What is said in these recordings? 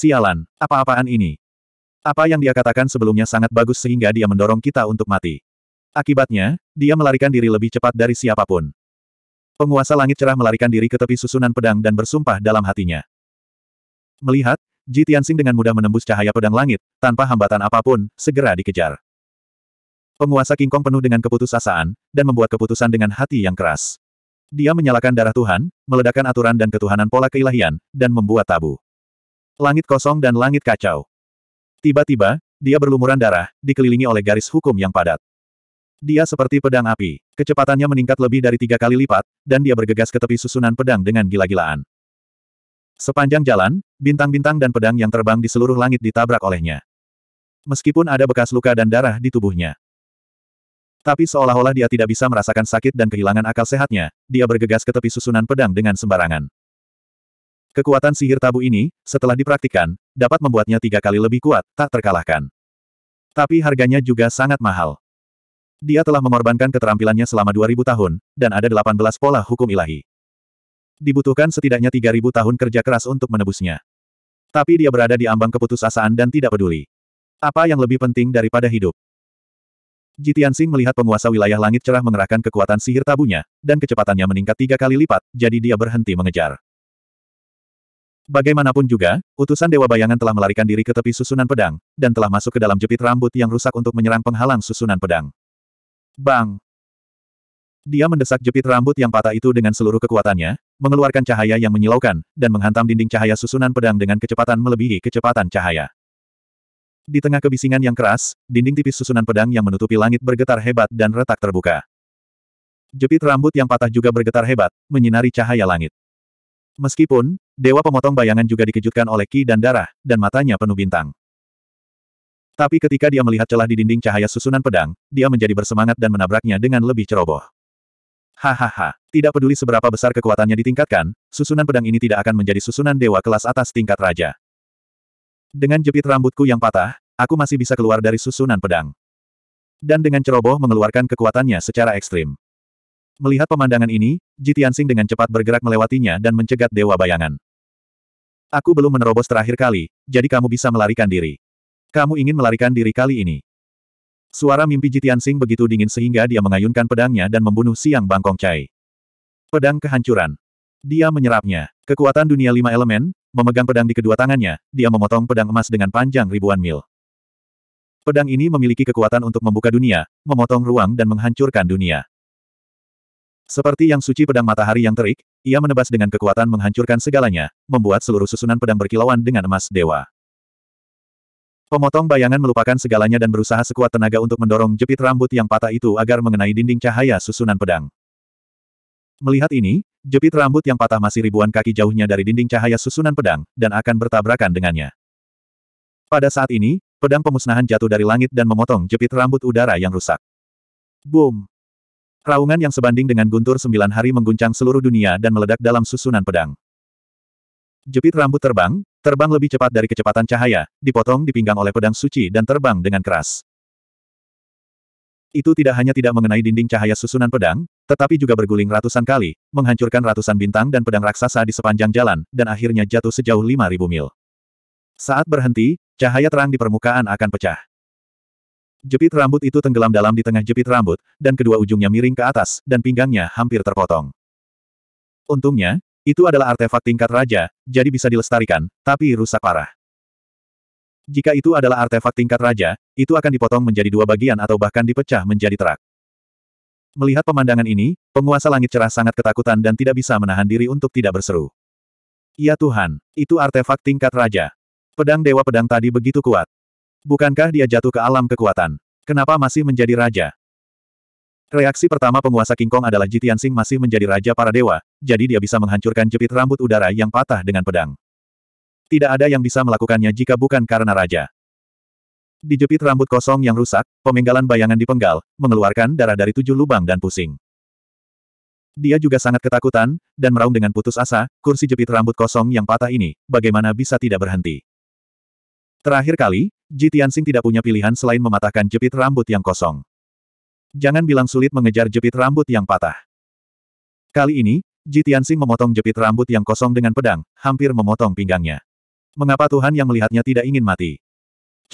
Sialan, apa-apaan ini? Apa yang dia katakan sebelumnya sangat bagus sehingga dia mendorong kita untuk mati. Akibatnya, dia melarikan diri lebih cepat dari siapapun. Penguasa langit cerah melarikan diri ke tepi susunan pedang dan bersumpah dalam hatinya. Melihat, Ji Tianxing dengan mudah menembus cahaya pedang langit, tanpa hambatan apapun, segera dikejar. Penguasa King Kong penuh dengan keputusasaan, dan membuat keputusan dengan hati yang keras. Dia menyalakan darah Tuhan, meledakkan aturan dan ketuhanan pola keilahian, dan membuat tabu. Langit kosong dan langit kacau. Tiba-tiba, dia berlumuran darah, dikelilingi oleh garis hukum yang padat. Dia seperti pedang api. Kecepatannya meningkat lebih dari tiga kali lipat, dan dia bergegas ke tepi susunan pedang dengan gila-gilaan. Sepanjang jalan, bintang-bintang dan pedang yang terbang di seluruh langit ditabrak olehnya. Meskipun ada bekas luka dan darah di tubuhnya. Tapi seolah-olah dia tidak bisa merasakan sakit dan kehilangan akal sehatnya, dia bergegas ke tepi susunan pedang dengan sembarangan. Kekuatan sihir tabu ini, setelah dipraktikkan, dapat membuatnya tiga kali lebih kuat, tak terkalahkan. Tapi harganya juga sangat mahal. Dia telah mengorbankan keterampilannya selama 2000 tahun, dan ada 18 pola hukum ilahi. Dibutuhkan setidaknya 3000 tahun kerja keras untuk menebusnya. Tapi dia berada di ambang keputusasaan dan tidak peduli. Apa yang lebih penting daripada hidup? Jitian Sing melihat penguasa wilayah langit cerah mengerahkan kekuatan sihir tabunya, dan kecepatannya meningkat tiga kali lipat, jadi dia berhenti mengejar. Bagaimanapun juga, utusan Dewa Bayangan telah melarikan diri ke tepi susunan pedang, dan telah masuk ke dalam jepit rambut yang rusak untuk menyerang penghalang susunan pedang. Bang! Dia mendesak jepit rambut yang patah itu dengan seluruh kekuatannya, mengeluarkan cahaya yang menyilaukan, dan menghantam dinding cahaya susunan pedang dengan kecepatan melebihi kecepatan cahaya. Di tengah kebisingan yang keras, dinding tipis susunan pedang yang menutupi langit bergetar hebat dan retak terbuka. Jepit rambut yang patah juga bergetar hebat, menyinari cahaya langit. Meskipun, Dewa pemotong bayangan juga dikejutkan oleh ki dan darah, dan matanya penuh bintang. Tapi ketika dia melihat celah di dinding cahaya susunan pedang, dia menjadi bersemangat dan menabraknya dengan lebih ceroboh. Hahaha, tidak peduli seberapa besar kekuatannya ditingkatkan, susunan pedang ini tidak akan menjadi susunan dewa kelas atas tingkat raja. Dengan jepit rambutku yang patah, aku masih bisa keluar dari susunan pedang. Dan dengan ceroboh mengeluarkan kekuatannya secara ekstrim. Melihat pemandangan ini, Jitiansing dengan cepat bergerak melewatinya dan mencegat dewa bayangan. Aku belum menerobos terakhir kali, jadi kamu bisa melarikan diri. Kamu ingin melarikan diri kali ini. Suara mimpi Jitian Sing begitu dingin sehingga dia mengayunkan pedangnya dan membunuh Siang Bangkong Chai. Pedang kehancuran. Dia menyerapnya. Kekuatan dunia lima elemen, memegang pedang di kedua tangannya, dia memotong pedang emas dengan panjang ribuan mil. Pedang ini memiliki kekuatan untuk membuka dunia, memotong ruang dan menghancurkan dunia. Seperti yang suci pedang matahari yang terik, ia menebas dengan kekuatan menghancurkan segalanya, membuat seluruh susunan pedang berkilauan dengan emas dewa. Pemotong bayangan melupakan segalanya dan berusaha sekuat tenaga untuk mendorong jepit rambut yang patah itu agar mengenai dinding cahaya susunan pedang. Melihat ini, jepit rambut yang patah masih ribuan kaki jauhnya dari dinding cahaya susunan pedang, dan akan bertabrakan dengannya. Pada saat ini, pedang pemusnahan jatuh dari langit dan memotong jepit rambut udara yang rusak. Boom! Raungan yang sebanding dengan guntur sembilan hari mengguncang seluruh dunia dan meledak dalam susunan pedang. Jepit rambut terbang, terbang lebih cepat dari kecepatan cahaya, dipotong di pinggang oleh pedang suci dan terbang dengan keras. Itu tidak hanya tidak mengenai dinding cahaya susunan pedang, tetapi juga berguling ratusan kali, menghancurkan ratusan bintang dan pedang raksasa di sepanjang jalan, dan akhirnya jatuh sejauh 5.000 mil. Saat berhenti, cahaya terang di permukaan akan pecah. Jepit rambut itu tenggelam dalam di tengah jepit rambut, dan kedua ujungnya miring ke atas, dan pinggangnya hampir terpotong. Untungnya, itu adalah artefak tingkat raja, jadi bisa dilestarikan, tapi rusak parah. Jika itu adalah artefak tingkat raja, itu akan dipotong menjadi dua bagian atau bahkan dipecah menjadi terak. Melihat pemandangan ini, penguasa langit cerah sangat ketakutan dan tidak bisa menahan diri untuk tidak berseru. Ya Tuhan, itu artefak tingkat raja. Pedang Dewa Pedang tadi begitu kuat. Bukankah dia jatuh ke alam kekuatan? Kenapa masih menjadi raja? Reaksi pertama penguasa King Kong adalah Jitian Sing masih menjadi raja para dewa, jadi dia bisa menghancurkan jepit rambut udara yang patah dengan pedang. Tidak ada yang bisa melakukannya jika bukan karena raja. Di jepit rambut kosong yang rusak, pemenggalan bayangan dipenggal, mengeluarkan darah dari tujuh lubang dan pusing. Dia juga sangat ketakutan, dan meraung dengan putus asa, kursi jepit rambut kosong yang patah ini, bagaimana bisa tidak berhenti. Terakhir kali, Ji Tianxing tidak punya pilihan selain mematahkan jepit rambut yang kosong. Jangan bilang sulit mengejar jepit rambut yang patah. Kali ini, Ji Tianxing memotong jepit rambut yang kosong dengan pedang, hampir memotong pinggangnya. Mengapa Tuhan yang melihatnya tidak ingin mati?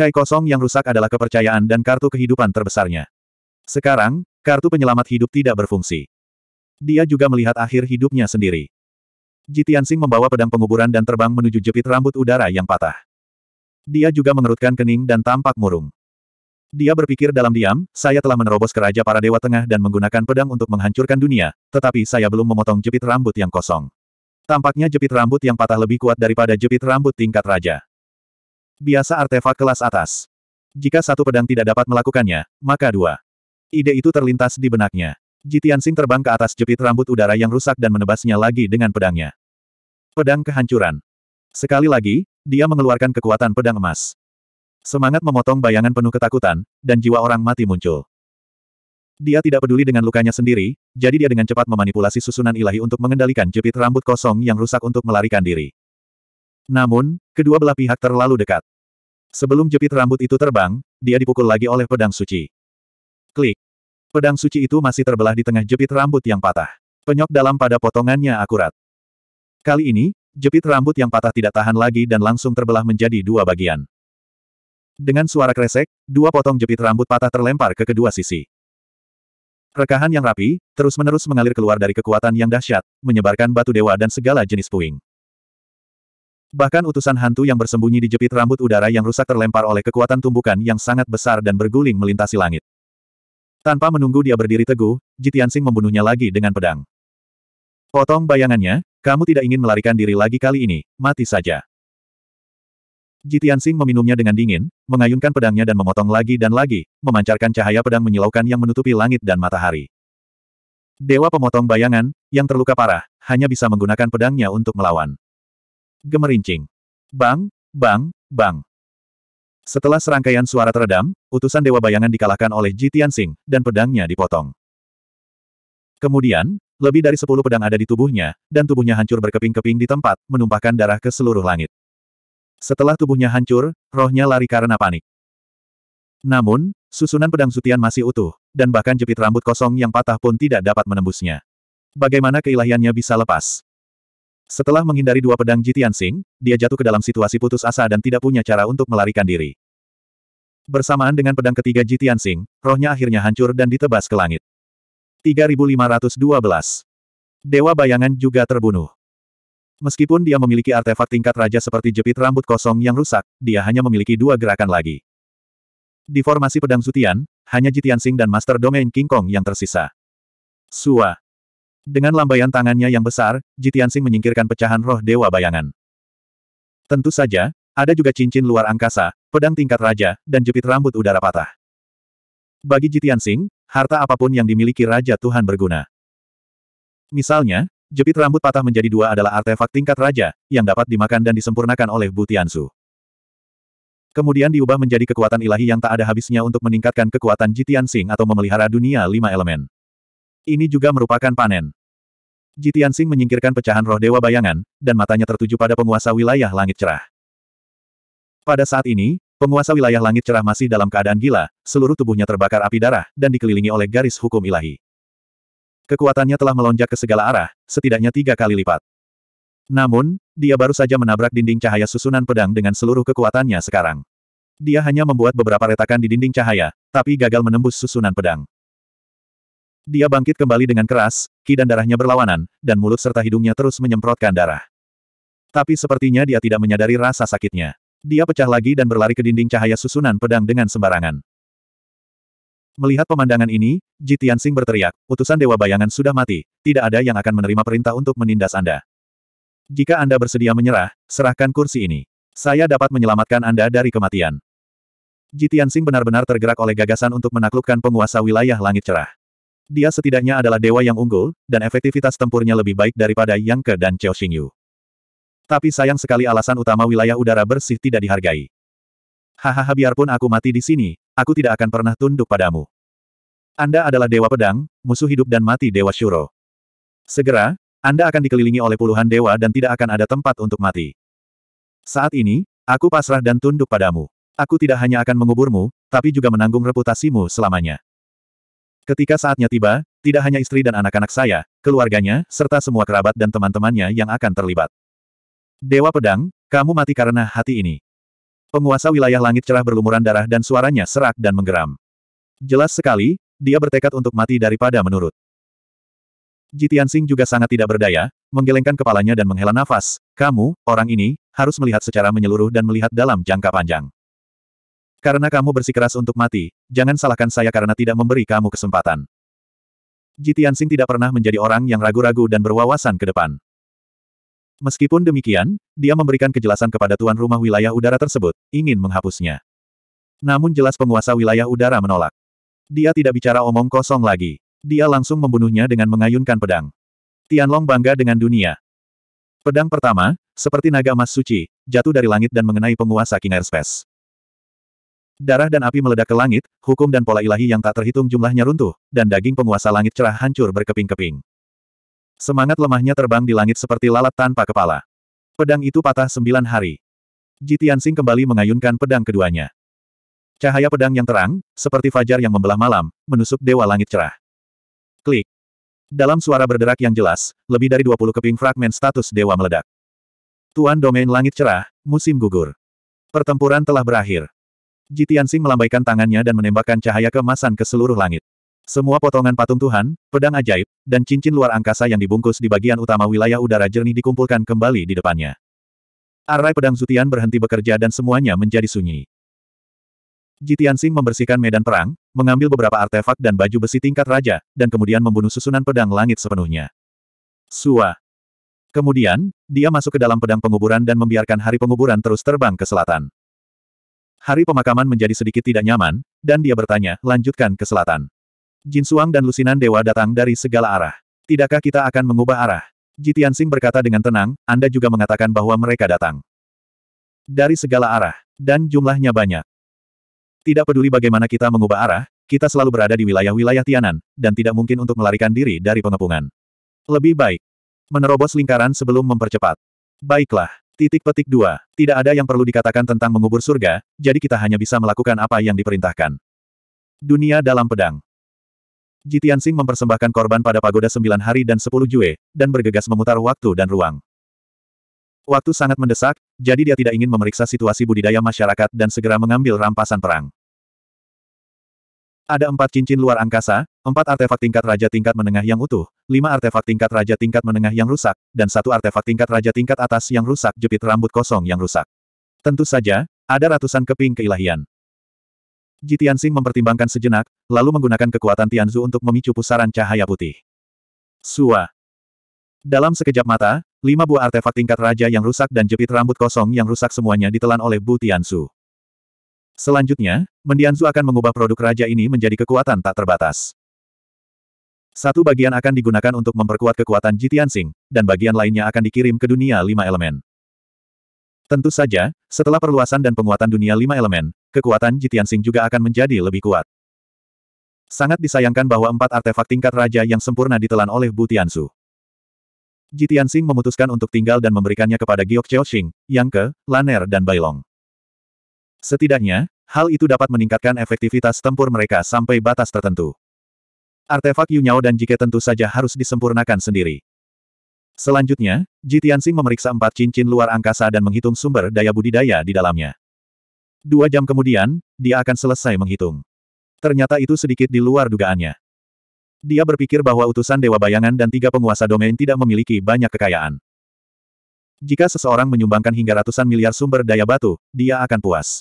Cai kosong yang rusak adalah kepercayaan dan kartu kehidupan terbesarnya. Sekarang, kartu penyelamat hidup tidak berfungsi. Dia juga melihat akhir hidupnya sendiri. Ji Tianxing membawa pedang penguburan dan terbang menuju jepit rambut udara yang patah. Dia juga mengerutkan kening dan tampak murung. Dia berpikir dalam diam, saya telah menerobos ke Raja Para Dewa Tengah dan menggunakan pedang untuk menghancurkan dunia, tetapi saya belum memotong jepit rambut yang kosong. Tampaknya jepit rambut yang patah lebih kuat daripada jepit rambut tingkat Raja. Biasa artefak kelas atas. Jika satu pedang tidak dapat melakukannya, maka dua. Ide itu terlintas di benaknya. Jitian Sing terbang ke atas jepit rambut udara yang rusak dan menebasnya lagi dengan pedangnya. Pedang kehancuran. Sekali lagi, dia mengeluarkan kekuatan pedang emas. Semangat memotong bayangan penuh ketakutan, dan jiwa orang mati muncul. Dia tidak peduli dengan lukanya sendiri, jadi dia dengan cepat memanipulasi susunan ilahi untuk mengendalikan jepit rambut kosong yang rusak untuk melarikan diri. Namun, kedua belah pihak terlalu dekat. Sebelum jepit rambut itu terbang, dia dipukul lagi oleh pedang suci. Klik. Pedang suci itu masih terbelah di tengah jepit rambut yang patah. Penyok dalam pada potongannya akurat. Kali ini, jepit rambut yang patah tidak tahan lagi dan langsung terbelah menjadi dua bagian. Dengan suara kresek, dua potong jepit rambut patah terlempar ke kedua sisi. Rekahan yang rapi, terus-menerus mengalir keluar dari kekuatan yang dahsyat, menyebarkan batu dewa dan segala jenis puing. Bahkan utusan hantu yang bersembunyi di jepit rambut udara yang rusak terlempar oleh kekuatan tumbukan yang sangat besar dan berguling melintasi langit. Tanpa menunggu dia berdiri teguh, Jitiansing membunuhnya lagi dengan pedang. Potong bayangannya, kamu tidak ingin melarikan diri lagi kali ini, mati saja. Jitian Sing meminumnya dengan dingin, mengayunkan pedangnya dan memotong lagi dan lagi, memancarkan cahaya pedang menyilaukan yang menutupi langit dan matahari. Dewa pemotong bayangan, yang terluka parah, hanya bisa menggunakan pedangnya untuk melawan. Gemerincing. Bang, bang, bang. Setelah serangkaian suara teredam, utusan Dewa Bayangan dikalahkan oleh Jitian Sing, dan pedangnya dipotong. Kemudian, lebih dari sepuluh pedang ada di tubuhnya, dan tubuhnya hancur berkeping-keping di tempat, menumpahkan darah ke seluruh langit. Setelah tubuhnya hancur, rohnya lari karena panik. Namun, susunan pedang sutian masih utuh, dan bahkan jepit rambut kosong yang patah pun tidak dapat menembusnya. Bagaimana keilahiannya bisa lepas? Setelah menghindari dua pedang Jitian Sing, dia jatuh ke dalam situasi putus asa dan tidak punya cara untuk melarikan diri. Bersamaan dengan pedang ketiga Jitian Sing, rohnya akhirnya hancur dan ditebas ke langit. 3512. Dewa bayangan juga terbunuh. Meskipun dia memiliki artefak tingkat raja seperti jepit rambut kosong yang rusak, dia hanya memiliki dua gerakan lagi. Di formasi pedang Zutian, hanya Jitian Sing dan Master Domain King Kong yang tersisa. Sua. Dengan lambaian tangannya yang besar, Jitian Sing menyingkirkan pecahan roh Dewa Bayangan. Tentu saja, ada juga cincin luar angkasa, pedang tingkat raja, dan jepit rambut udara patah. Bagi Jitian Sing harta apapun yang dimiliki Raja Tuhan berguna. Misalnya, jepit rambut patah menjadi dua adalah artefak tingkat raja, yang dapat dimakan dan disempurnakan oleh Butiansu. Kemudian diubah menjadi kekuatan ilahi yang tak ada habisnya untuk meningkatkan kekuatan Jitian Sing atau memelihara dunia lima elemen. Ini juga merupakan panen. Jitian Sing menyingkirkan pecahan roh dewa bayangan, dan matanya tertuju pada penguasa wilayah langit cerah. Pada saat ini, Penguasa wilayah langit cerah masih dalam keadaan gila, seluruh tubuhnya terbakar api darah, dan dikelilingi oleh garis hukum ilahi. Kekuatannya telah melonjak ke segala arah, setidaknya tiga kali lipat. Namun, dia baru saja menabrak dinding cahaya susunan pedang dengan seluruh kekuatannya sekarang. Dia hanya membuat beberapa retakan di dinding cahaya, tapi gagal menembus susunan pedang. Dia bangkit kembali dengan keras, ki dan darahnya berlawanan, dan mulut serta hidungnya terus menyemprotkan darah. Tapi sepertinya dia tidak menyadari rasa sakitnya. Dia pecah lagi dan berlari ke dinding cahaya susunan pedang dengan sembarangan. Melihat pemandangan ini, Ji Tianxing berteriak, utusan Dewa Bayangan sudah mati, tidak ada yang akan menerima perintah untuk menindas Anda. Jika Anda bersedia menyerah, serahkan kursi ini. Saya dapat menyelamatkan Anda dari kematian. Ji Tianxing benar-benar tergerak oleh gagasan untuk menaklukkan penguasa wilayah langit cerah. Dia setidaknya adalah dewa yang unggul, dan efektivitas tempurnya lebih baik daripada Yang Ke dan Chao Xingyu. Tapi sayang sekali alasan utama wilayah udara bersih tidak dihargai. Hahaha biarpun aku mati di sini, aku tidak akan pernah tunduk padamu. Anda adalah dewa pedang, musuh hidup dan mati dewa Shuro. Segera, Anda akan dikelilingi oleh puluhan dewa dan tidak akan ada tempat untuk mati. Saat ini, aku pasrah dan tunduk padamu. Aku tidak hanya akan menguburmu, tapi juga menanggung reputasimu selamanya. Ketika saatnya tiba, tidak hanya istri dan anak-anak saya, keluarganya, serta semua kerabat dan teman-temannya yang akan terlibat. Dewa Pedang, kamu mati karena hati ini. Penguasa wilayah langit cerah berlumuran darah dan suaranya serak dan menggeram. Jelas sekali, dia bertekad untuk mati daripada menurut. Jitian Sing juga sangat tidak berdaya, menggelengkan kepalanya dan menghela nafas, kamu, orang ini, harus melihat secara menyeluruh dan melihat dalam jangka panjang. Karena kamu bersikeras untuk mati, jangan salahkan saya karena tidak memberi kamu kesempatan. Jitian Sing tidak pernah menjadi orang yang ragu-ragu dan berwawasan ke depan. Meskipun demikian, dia memberikan kejelasan kepada tuan rumah wilayah udara tersebut, ingin menghapusnya. Namun jelas penguasa wilayah udara menolak. Dia tidak bicara omong kosong lagi. Dia langsung membunuhnya dengan mengayunkan pedang. Tianlong bangga dengan dunia. Pedang pertama, seperti naga emas suci, jatuh dari langit dan mengenai penguasa King Airspace. Darah dan api meledak ke langit, hukum dan pola ilahi yang tak terhitung jumlahnya runtuh, dan daging penguasa langit cerah hancur berkeping-keping. Semangat lemahnya terbang di langit seperti lalat tanpa kepala. Pedang itu patah sembilan hari. Jitiansing kembali mengayunkan pedang keduanya. Cahaya pedang yang terang, seperti fajar yang membelah malam, menusuk dewa langit cerah. Klik. Dalam suara berderak yang jelas, lebih dari 20 keping fragmen status dewa meledak. Tuan domain langit cerah, musim gugur. Pertempuran telah berakhir. Jitian melambaikan tangannya dan menembakkan cahaya kemasan ke seluruh langit. Semua potongan patung Tuhan, pedang ajaib, dan cincin luar angkasa yang dibungkus di bagian utama wilayah udara jernih dikumpulkan kembali di depannya. Arai pedang Zutian berhenti bekerja dan semuanya menjadi sunyi. Jitian Sing membersihkan medan perang, mengambil beberapa artefak dan baju besi tingkat raja, dan kemudian membunuh susunan pedang langit sepenuhnya. Sua. Kemudian, dia masuk ke dalam pedang penguburan dan membiarkan hari penguburan terus terbang ke selatan. Hari pemakaman menjadi sedikit tidak nyaman, dan dia bertanya, lanjutkan ke selatan. Jin Suang dan lusinan dewa datang dari segala arah. Tidakkah kita akan mengubah arah? Ji Tianxing berkata dengan tenang, Anda juga mengatakan bahwa mereka datang. Dari segala arah. Dan jumlahnya banyak. Tidak peduli bagaimana kita mengubah arah, kita selalu berada di wilayah-wilayah Tianan, dan tidak mungkin untuk melarikan diri dari pengepungan. Lebih baik. Menerobos lingkaran sebelum mempercepat. Baiklah. Titik petik dua. Tidak ada yang perlu dikatakan tentang mengubur surga, jadi kita hanya bisa melakukan apa yang diperintahkan. Dunia dalam pedang. Jitian Sing mempersembahkan korban pada pagoda sembilan hari dan sepuluh jue, dan bergegas memutar waktu dan ruang. Waktu sangat mendesak, jadi dia tidak ingin memeriksa situasi budidaya masyarakat dan segera mengambil rampasan perang. Ada empat cincin luar angkasa, empat artefak tingkat raja tingkat menengah yang utuh, lima artefak tingkat raja tingkat menengah yang rusak, dan satu artefak tingkat raja tingkat atas yang rusak jepit rambut kosong yang rusak. Tentu saja, ada ratusan keping keilahian. Ji Tianxing mempertimbangkan sejenak, lalu menggunakan kekuatan Tianzu untuk memicu pusaran cahaya putih. Sua. Dalam sekejap mata, lima buah artefak tingkat raja yang rusak dan jepit rambut kosong yang rusak semuanya ditelan oleh Bu Tianzu. Selanjutnya, Mendianzu akan mengubah produk raja ini menjadi kekuatan tak terbatas. Satu bagian akan digunakan untuk memperkuat kekuatan Jitian dan bagian lainnya akan dikirim ke dunia lima elemen. Tentu saja, setelah perluasan dan penguatan dunia lima elemen, kekuatan Jitiansing juga akan menjadi lebih kuat. Sangat disayangkan bahwa empat artefak tingkat raja yang sempurna ditelan oleh Bu Tiansu. Jitiansing memutuskan untuk tinggal dan memberikannya kepada Giok Xing, Yang Ke, Laner dan Bailong. Setidaknya, hal itu dapat meningkatkan efektivitas tempur mereka sampai batas tertentu. Artefak Yunyao dan Jike tentu saja harus disempurnakan sendiri. Selanjutnya, Ji memeriksa empat cincin luar angkasa dan menghitung sumber daya budidaya di dalamnya. Dua jam kemudian, dia akan selesai menghitung. Ternyata itu sedikit di luar dugaannya. Dia berpikir bahwa utusan Dewa Bayangan dan tiga penguasa domain tidak memiliki banyak kekayaan. Jika seseorang menyumbangkan hingga ratusan miliar sumber daya batu, dia akan puas.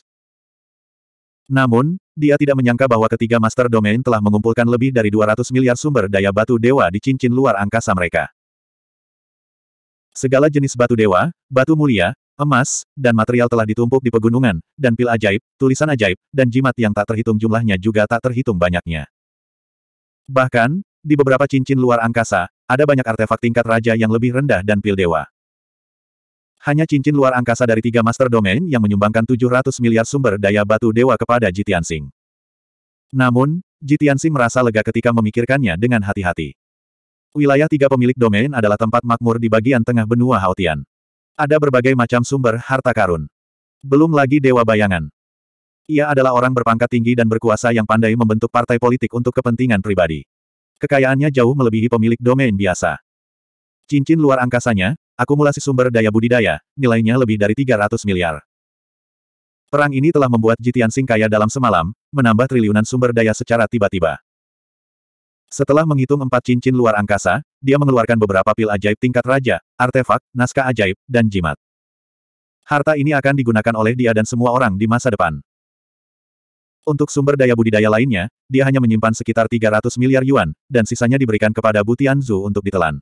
Namun, dia tidak menyangka bahwa ketiga master domain telah mengumpulkan lebih dari 200 miliar sumber daya batu dewa di cincin luar angkasa mereka. Segala jenis batu dewa, batu mulia, emas, dan material telah ditumpuk di pegunungan, dan pil ajaib, tulisan ajaib, dan jimat yang tak terhitung jumlahnya juga tak terhitung banyaknya. Bahkan, di beberapa cincin luar angkasa, ada banyak artefak tingkat raja yang lebih rendah dan pil dewa. Hanya cincin luar angkasa dari tiga master domain yang menyumbangkan 700 miliar sumber daya batu dewa kepada Jitiansing. Namun, Jitiansing merasa lega ketika memikirkannya dengan hati-hati. Wilayah tiga pemilik domain adalah tempat makmur di bagian tengah benua Haotian. Ada berbagai macam sumber harta karun. Belum lagi Dewa Bayangan. Ia adalah orang berpangkat tinggi dan berkuasa yang pandai membentuk partai politik untuk kepentingan pribadi. Kekayaannya jauh melebihi pemilik domain biasa. Cincin luar angkasanya, akumulasi sumber daya budidaya, nilainya lebih dari 300 miliar. Perang ini telah membuat Jitian Sing kaya dalam semalam, menambah triliunan sumber daya secara tiba-tiba. Setelah menghitung empat cincin luar angkasa, dia mengeluarkan beberapa pil ajaib tingkat raja, artefak, naskah ajaib, dan jimat. Harta ini akan digunakan oleh dia dan semua orang di masa depan. Untuk sumber daya budidaya lainnya, dia hanya menyimpan sekitar 300 miliar yuan, dan sisanya diberikan kepada Butian Zhu untuk ditelan.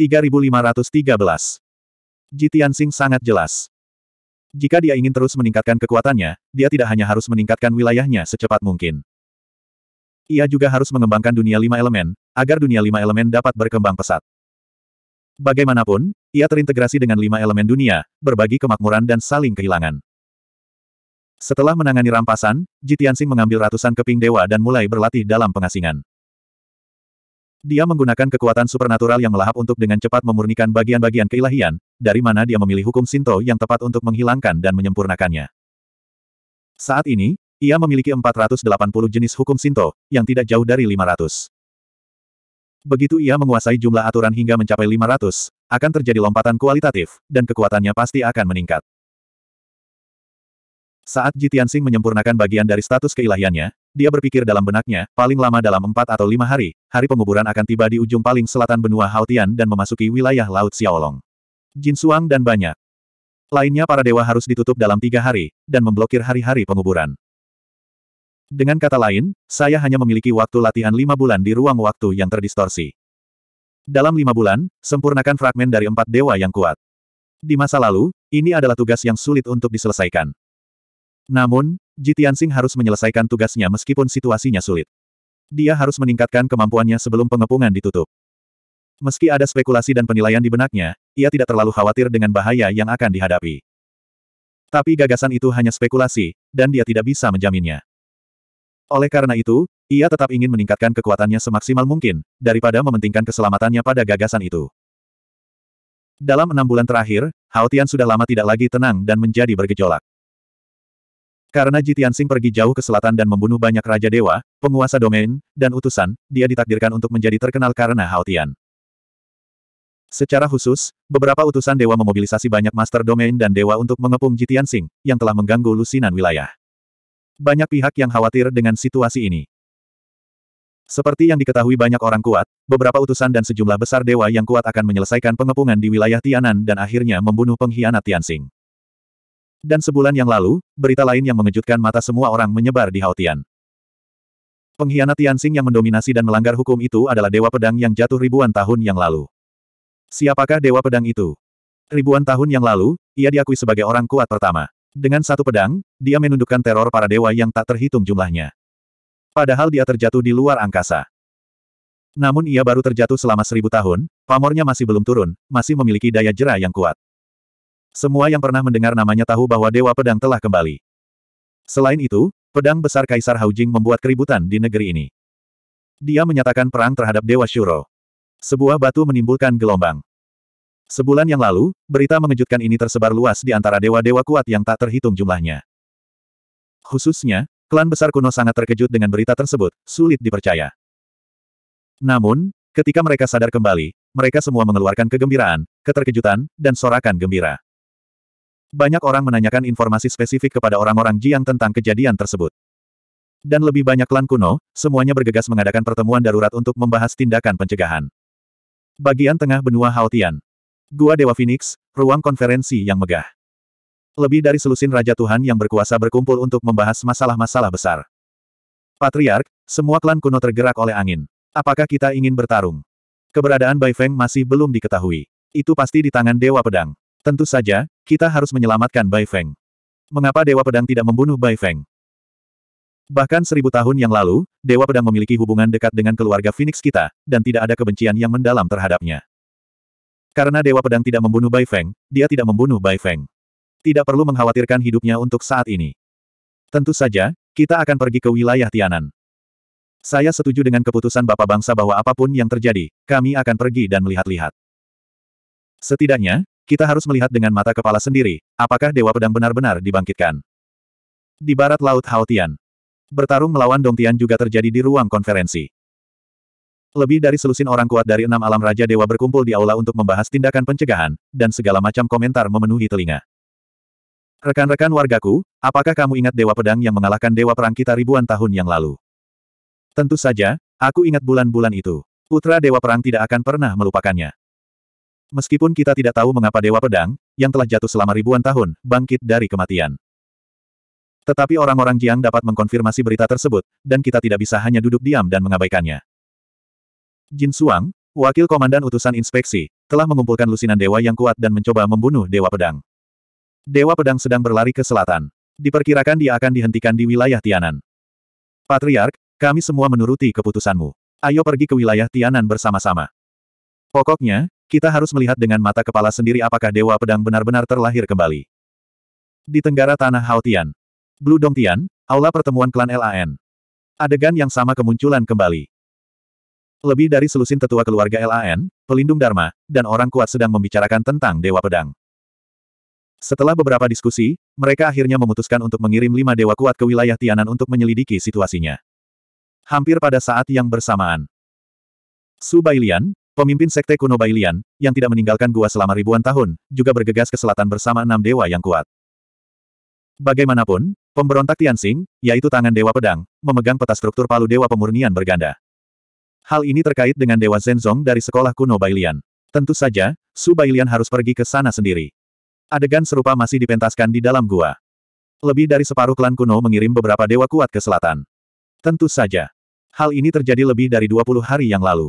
3513 Ji Tianxing sangat jelas. Jika dia ingin terus meningkatkan kekuatannya, dia tidak hanya harus meningkatkan wilayahnya secepat mungkin. Ia juga harus mengembangkan dunia lima elemen, agar dunia lima elemen dapat berkembang pesat. Bagaimanapun, ia terintegrasi dengan lima elemen dunia, berbagi kemakmuran dan saling kehilangan. Setelah menangani rampasan, Jitiansing mengambil ratusan keping dewa dan mulai berlatih dalam pengasingan. Dia menggunakan kekuatan supernatural yang melahap untuk dengan cepat memurnikan bagian-bagian keilahian, dari mana dia memilih hukum Sinto yang tepat untuk menghilangkan dan menyempurnakannya. Saat ini, ia memiliki 480 jenis hukum Sinto, yang tidak jauh dari 500. Begitu ia menguasai jumlah aturan hingga mencapai 500, akan terjadi lompatan kualitatif, dan kekuatannya pasti akan meningkat. Saat Jitiansing menyempurnakan bagian dari status keilahiannya, dia berpikir dalam benaknya, paling lama dalam empat atau lima hari, hari penguburan akan tiba di ujung paling selatan benua Haotian dan memasuki wilayah Laut Xiaolong. Jin Suang dan banyak. Lainnya para dewa harus ditutup dalam tiga hari, dan memblokir hari-hari penguburan. Dengan kata lain, saya hanya memiliki waktu latihan lima bulan di ruang waktu yang terdistorsi. Dalam lima bulan, sempurnakan fragmen dari empat dewa yang kuat. Di masa lalu, ini adalah tugas yang sulit untuk diselesaikan. Namun, Jitian Singh harus menyelesaikan tugasnya meskipun situasinya sulit. Dia harus meningkatkan kemampuannya sebelum pengepungan ditutup. Meski ada spekulasi dan penilaian di benaknya, ia tidak terlalu khawatir dengan bahaya yang akan dihadapi. Tapi gagasan itu hanya spekulasi, dan dia tidak bisa menjaminnya. Oleh karena itu, ia tetap ingin meningkatkan kekuatannya semaksimal mungkin, daripada mementingkan keselamatannya pada gagasan itu. Dalam enam bulan terakhir, Hao sudah lama tidak lagi tenang dan menjadi bergejolak. Karena Jitian Sing pergi jauh ke selatan dan membunuh banyak Raja Dewa, penguasa domain, dan utusan, dia ditakdirkan untuk menjadi terkenal karena Hao Secara khusus, beberapa utusan dewa memobilisasi banyak master domain dan dewa untuk mengepung Jitian Sing, yang telah mengganggu lusinan wilayah. Banyak pihak yang khawatir dengan situasi ini. Seperti yang diketahui banyak orang kuat, beberapa utusan dan sejumlah besar dewa yang kuat akan menyelesaikan pengepungan di wilayah Tianan dan akhirnya membunuh pengkhianat Tianxing. Dan sebulan yang lalu, berita lain yang mengejutkan mata semua orang menyebar di Haotian. Pengkhianat Tianxing yang mendominasi dan melanggar hukum itu adalah dewa pedang yang jatuh ribuan tahun yang lalu. Siapakah dewa pedang itu? Ribuan tahun yang lalu, ia diakui sebagai orang kuat pertama. Dengan satu pedang, dia menundukkan teror para dewa yang tak terhitung jumlahnya. Padahal dia terjatuh di luar angkasa. Namun ia baru terjatuh selama seribu tahun, pamornya masih belum turun, masih memiliki daya jera yang kuat. Semua yang pernah mendengar namanya tahu bahwa Dewa Pedang telah kembali. Selain itu, pedang besar Kaisar Haujing membuat keributan di negeri ini. Dia menyatakan perang terhadap Dewa Shuro. Sebuah batu menimbulkan gelombang. Sebulan yang lalu, berita mengejutkan ini tersebar luas di antara dewa-dewa kuat yang tak terhitung jumlahnya. Khususnya, klan besar kuno sangat terkejut dengan berita tersebut, sulit dipercaya. Namun, ketika mereka sadar kembali, mereka semua mengeluarkan kegembiraan, keterkejutan, dan sorakan gembira. Banyak orang menanyakan informasi spesifik kepada orang-orang Jiang tentang kejadian tersebut. Dan lebih banyak klan kuno, semuanya bergegas mengadakan pertemuan darurat untuk membahas tindakan pencegahan. Bagian tengah benua Haotian. Gua Dewa Phoenix, ruang konferensi yang megah. Lebih dari selusin Raja Tuhan yang berkuasa berkumpul untuk membahas masalah-masalah besar. Patriark, semua klan kuno tergerak oleh angin. Apakah kita ingin bertarung? Keberadaan Bai Feng masih belum diketahui. Itu pasti di tangan Dewa Pedang. Tentu saja, kita harus menyelamatkan Bai Feng. Mengapa Dewa Pedang tidak membunuh Bai Feng? Bahkan seribu tahun yang lalu, Dewa Pedang memiliki hubungan dekat dengan keluarga Phoenix kita, dan tidak ada kebencian yang mendalam terhadapnya. Karena Dewa Pedang tidak membunuh Bai Feng, dia tidak membunuh Bai Feng. Tidak perlu mengkhawatirkan hidupnya untuk saat ini. Tentu saja, kita akan pergi ke wilayah Tianan. Saya setuju dengan keputusan Bapak Bangsa bahwa apapun yang terjadi, kami akan pergi dan melihat-lihat. Setidaknya, kita harus melihat dengan mata kepala sendiri, apakah Dewa Pedang benar-benar dibangkitkan. Di barat Laut Haotian, bertarung melawan Dong Tian juga terjadi di ruang konferensi. Lebih dari selusin orang kuat dari enam alam Raja Dewa berkumpul di aula untuk membahas tindakan pencegahan, dan segala macam komentar memenuhi telinga. Rekan-rekan wargaku, apakah kamu ingat Dewa Pedang yang mengalahkan Dewa Perang kita ribuan tahun yang lalu? Tentu saja, aku ingat bulan-bulan itu. Putra Dewa Perang tidak akan pernah melupakannya. Meskipun kita tidak tahu mengapa Dewa Pedang, yang telah jatuh selama ribuan tahun, bangkit dari kematian. Tetapi orang-orang Jiang dapat mengkonfirmasi berita tersebut, dan kita tidak bisa hanya duduk diam dan mengabaikannya. Jin Suang, wakil komandan utusan inspeksi, telah mengumpulkan lusinan dewa yang kuat dan mencoba membunuh Dewa Pedang. Dewa Pedang sedang berlari ke selatan. Diperkirakan dia akan dihentikan di wilayah Tianan. Patriark, kami semua menuruti keputusanmu. Ayo pergi ke wilayah Tianan bersama-sama. Pokoknya, kita harus melihat dengan mata kepala sendiri apakah Dewa Pedang benar-benar terlahir kembali. Di Tenggara Tanah Haotian. Blue Tian, Aula Pertemuan Klan LAN. Adegan yang sama kemunculan kembali. Lebih dari selusin tetua keluarga LAN, pelindung Dharma, dan orang kuat sedang membicarakan tentang Dewa Pedang. Setelah beberapa diskusi, mereka akhirnya memutuskan untuk mengirim lima dewa kuat ke wilayah Tianan untuk menyelidiki situasinya. Hampir pada saat yang bersamaan. Su Bailian, pemimpin sekte kuno Bailian, yang tidak meninggalkan gua selama ribuan tahun, juga bergegas ke selatan bersama enam dewa yang kuat. Bagaimanapun, pemberontak Tianxing, yaitu tangan Dewa Pedang, memegang peta struktur palu Dewa Pemurnian berganda. Hal ini terkait dengan Dewa Zenzong dari sekolah kuno Bailian. Tentu saja, Su Bailian harus pergi ke sana sendiri. Adegan serupa masih dipentaskan di dalam gua. Lebih dari separuh klan kuno mengirim beberapa dewa kuat ke selatan. Tentu saja. Hal ini terjadi lebih dari 20 hari yang lalu.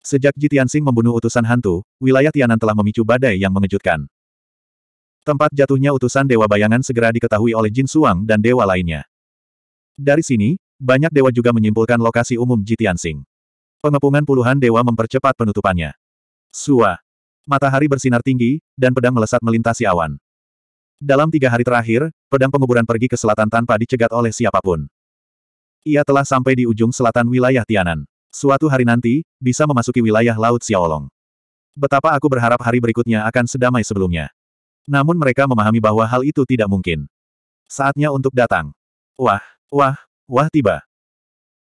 Sejak Jitiansing membunuh utusan hantu, wilayah Tianan telah memicu badai yang mengejutkan. Tempat jatuhnya utusan Dewa Bayangan segera diketahui oleh Jin Suang dan Dewa lainnya. Dari sini, banyak dewa juga menyimpulkan lokasi umum Jitiansing. Pengepungan puluhan dewa mempercepat penutupannya. Sua. Matahari bersinar tinggi, dan pedang melesat melintasi awan. Dalam tiga hari terakhir, pedang penguburan pergi ke selatan tanpa dicegat oleh siapapun. Ia telah sampai di ujung selatan wilayah Tianan. Suatu hari nanti, bisa memasuki wilayah Laut Xiaolong. Betapa aku berharap hari berikutnya akan sedamai sebelumnya. Namun mereka memahami bahwa hal itu tidak mungkin. Saatnya untuk datang. Wah, wah, Wah tiba.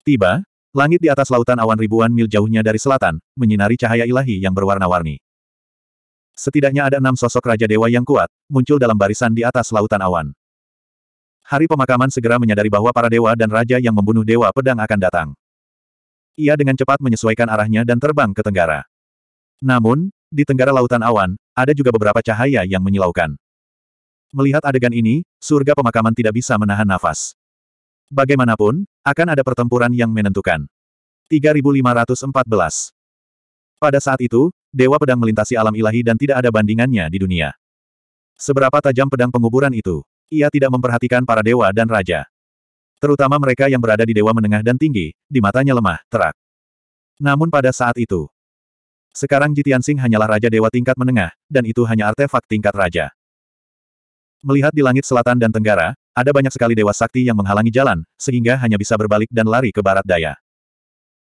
Tiba, langit di atas lautan awan ribuan mil jauhnya dari selatan, menyinari cahaya ilahi yang berwarna-warni. Setidaknya ada enam sosok Raja Dewa yang kuat, muncul dalam barisan di atas lautan awan. Hari pemakaman segera menyadari bahwa para dewa dan raja yang membunuh dewa pedang akan datang. Ia dengan cepat menyesuaikan arahnya dan terbang ke tenggara. Namun, di tenggara lautan awan, ada juga beberapa cahaya yang menyilaukan. Melihat adegan ini, surga pemakaman tidak bisa menahan nafas. Bagaimanapun, akan ada pertempuran yang menentukan. 3514 Pada saat itu, Dewa Pedang melintasi alam ilahi dan tidak ada bandingannya di dunia. Seberapa tajam pedang penguburan itu, ia tidak memperhatikan para dewa dan raja. Terutama mereka yang berada di dewa menengah dan tinggi, di matanya lemah, terak. Namun pada saat itu, sekarang Jitian Singh hanyalah raja dewa tingkat menengah, dan itu hanya artefak tingkat raja. Melihat di langit selatan dan tenggara, ada banyak sekali dewa sakti yang menghalangi jalan, sehingga hanya bisa berbalik dan lari ke barat daya.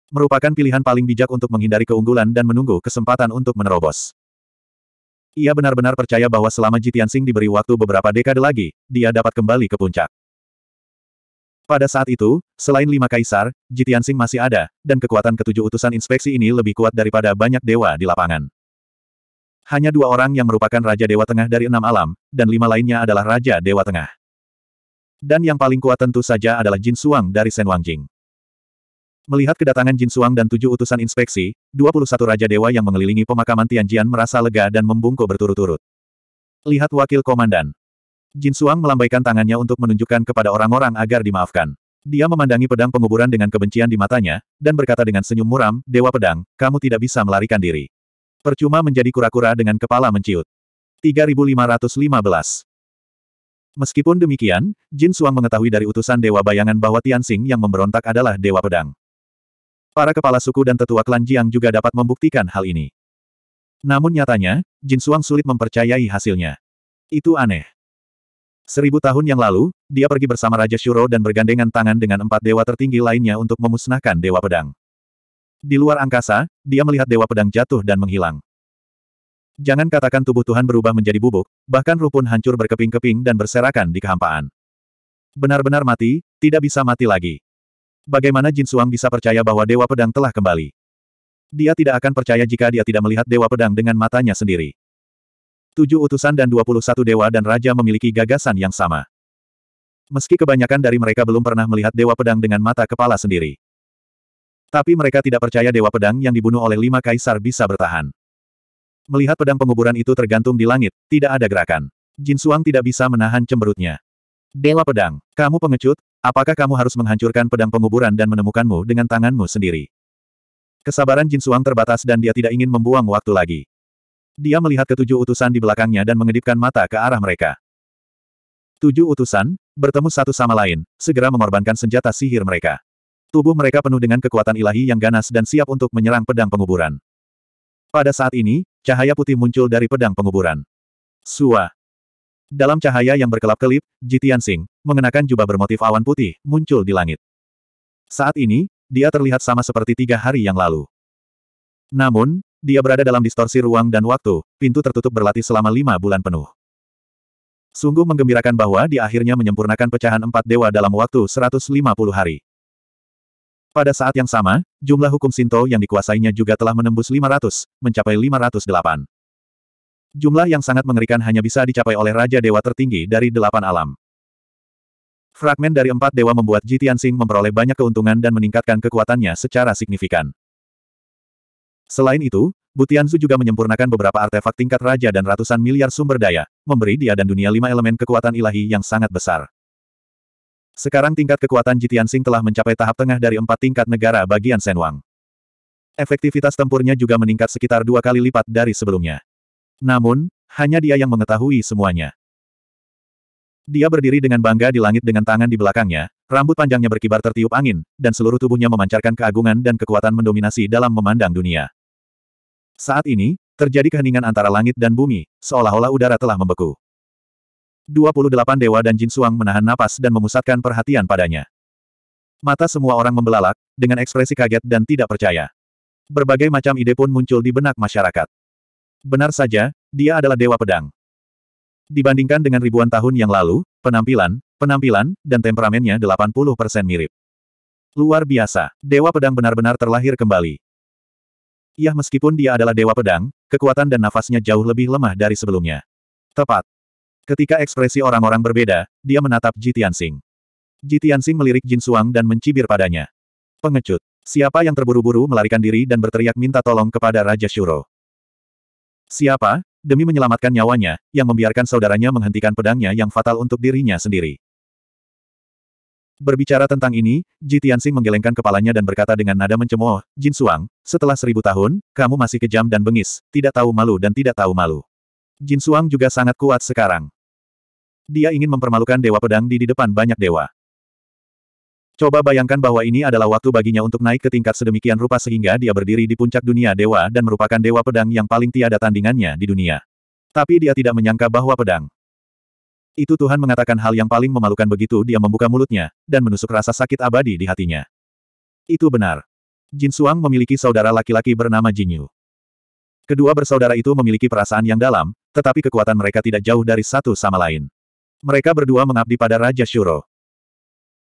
Merupakan pilihan paling bijak untuk menghindari keunggulan dan menunggu kesempatan untuk menerobos. Ia benar-benar percaya bahwa selama Jitian Sing diberi waktu beberapa dekade lagi, dia dapat kembali ke puncak. Pada saat itu, selain lima kaisar, Jitian Sing masih ada, dan kekuatan ketujuh utusan inspeksi ini lebih kuat daripada banyak dewa di lapangan. Hanya dua orang yang merupakan Raja Dewa Tengah dari enam alam, dan lima lainnya adalah Raja Dewa Tengah. Dan yang paling kuat tentu saja adalah Jin Suang dari Sen Wangjing. Melihat kedatangan Jin Suang dan tujuh utusan inspeksi, 21 Raja Dewa yang mengelilingi pemakaman Tianjian merasa lega dan membungkuk berturut-turut. Lihat Wakil Komandan. Jin Suang melambaikan tangannya untuk menunjukkan kepada orang-orang agar dimaafkan. Dia memandangi pedang penguburan dengan kebencian di matanya, dan berkata dengan senyum muram, Dewa Pedang, kamu tidak bisa melarikan diri. Percuma menjadi kura-kura dengan kepala menciut. 3515 Meskipun demikian, Jin Suang mengetahui dari utusan Dewa Bayangan bahwa Tianxing yang memberontak adalah Dewa Pedang. Para kepala suku dan tetua klan Jiang juga dapat membuktikan hal ini. Namun nyatanya, Jin Suang sulit mempercayai hasilnya. Itu aneh. Seribu tahun yang lalu, dia pergi bersama Raja Shuro dan bergandengan tangan dengan empat dewa tertinggi lainnya untuk memusnahkan Dewa Pedang. Di luar angkasa, dia melihat Dewa Pedang jatuh dan menghilang. Jangan katakan tubuh Tuhan berubah menjadi bubuk, bahkan ruh pun hancur berkeping-keping dan berserakan di kehampaan. Benar-benar mati, tidak bisa mati lagi. Bagaimana Jin Suang bisa percaya bahwa Dewa Pedang telah kembali? Dia tidak akan percaya jika dia tidak melihat Dewa Pedang dengan matanya sendiri. Tujuh utusan dan dua puluh satu dewa dan raja memiliki gagasan yang sama. Meski kebanyakan dari mereka belum pernah melihat Dewa Pedang dengan mata kepala sendiri. Tapi mereka tidak percaya Dewa Pedang yang dibunuh oleh lima kaisar bisa bertahan. Melihat pedang penguburan itu tergantung di langit, tidak ada gerakan. Jin Suang tidak bisa menahan cemberutnya. Dewa pedang, kamu pengecut, apakah kamu harus menghancurkan pedang penguburan dan menemukanmu dengan tanganmu sendiri? Kesabaran Jin Suang terbatas dan dia tidak ingin membuang waktu lagi. Dia melihat ketujuh utusan di belakangnya dan mengedipkan mata ke arah mereka. Tujuh utusan, bertemu satu sama lain, segera mengorbankan senjata sihir mereka. Tubuh mereka penuh dengan kekuatan ilahi yang ganas dan siap untuk menyerang pedang penguburan. Pada saat ini, Cahaya putih muncul dari pedang penguburan. Sua. Dalam cahaya yang berkelap-kelip, Jitian Sing, mengenakan jubah bermotif awan putih, muncul di langit. Saat ini, dia terlihat sama seperti tiga hari yang lalu. Namun, dia berada dalam distorsi ruang dan waktu, pintu tertutup berlatih selama lima bulan penuh. Sungguh menggembirakan bahwa dia akhirnya menyempurnakan pecahan empat dewa dalam waktu 150 hari. Pada saat yang sama, jumlah hukum Sinto yang dikuasainya juga telah menembus 500, mencapai 508. Jumlah yang sangat mengerikan hanya bisa dicapai oleh Raja Dewa tertinggi dari delapan alam. Fragmen dari empat dewa membuat Ji Tianxing memperoleh banyak keuntungan dan meningkatkan kekuatannya secara signifikan. Selain itu, Butianzu juga menyempurnakan beberapa artefak tingkat raja dan ratusan miliar sumber daya, memberi dia dan dunia lima elemen kekuatan ilahi yang sangat besar. Sekarang tingkat kekuatan Jitian Sing telah mencapai tahap tengah dari empat tingkat negara bagian Senwang. Efektivitas tempurnya juga meningkat sekitar dua kali lipat dari sebelumnya. Namun, hanya dia yang mengetahui semuanya. Dia berdiri dengan bangga di langit dengan tangan di belakangnya, rambut panjangnya berkibar tertiup angin, dan seluruh tubuhnya memancarkan keagungan dan kekuatan mendominasi dalam memandang dunia. Saat ini, terjadi keheningan antara langit dan bumi, seolah-olah udara telah membeku. 28 dewa dan Jin Suang menahan napas dan memusatkan perhatian padanya. Mata semua orang membelalak, dengan ekspresi kaget dan tidak percaya. Berbagai macam ide pun muncul di benak masyarakat. Benar saja, dia adalah dewa pedang. Dibandingkan dengan ribuan tahun yang lalu, penampilan, penampilan, dan temperamennya 80% mirip. Luar biasa, dewa pedang benar-benar terlahir kembali. Yah meskipun dia adalah dewa pedang, kekuatan dan nafasnya jauh lebih lemah dari sebelumnya. Tepat, Ketika ekspresi orang-orang berbeda, dia menatap Ji Tianxing. Ji Tianxing melirik Jin Suang dan mencibir padanya. Pengecut. Siapa yang terburu-buru melarikan diri dan berteriak minta tolong kepada Raja Shuro? Siapa, demi menyelamatkan nyawanya, yang membiarkan saudaranya menghentikan pedangnya yang fatal untuk dirinya sendiri? Berbicara tentang ini, Ji Tianxing menggelengkan kepalanya dan berkata dengan nada mencemooh, Jin Suang, setelah seribu tahun, kamu masih kejam dan bengis, tidak tahu malu dan tidak tahu malu. Jin Suang juga sangat kuat sekarang. Dia ingin mempermalukan Dewa Pedang di di depan banyak dewa. Coba bayangkan bahwa ini adalah waktu baginya untuk naik ke tingkat sedemikian rupa sehingga dia berdiri di puncak dunia dewa dan merupakan dewa pedang yang paling tiada tandingannya di dunia. Tapi dia tidak menyangka bahwa pedang. Itu Tuhan mengatakan hal yang paling memalukan begitu dia membuka mulutnya, dan menusuk rasa sakit abadi di hatinya. Itu benar. Jin Suang memiliki saudara laki-laki bernama Jin Yu. Kedua bersaudara itu memiliki perasaan yang dalam, tetapi kekuatan mereka tidak jauh dari satu sama lain. Mereka berdua mengabdi pada Raja Shuro.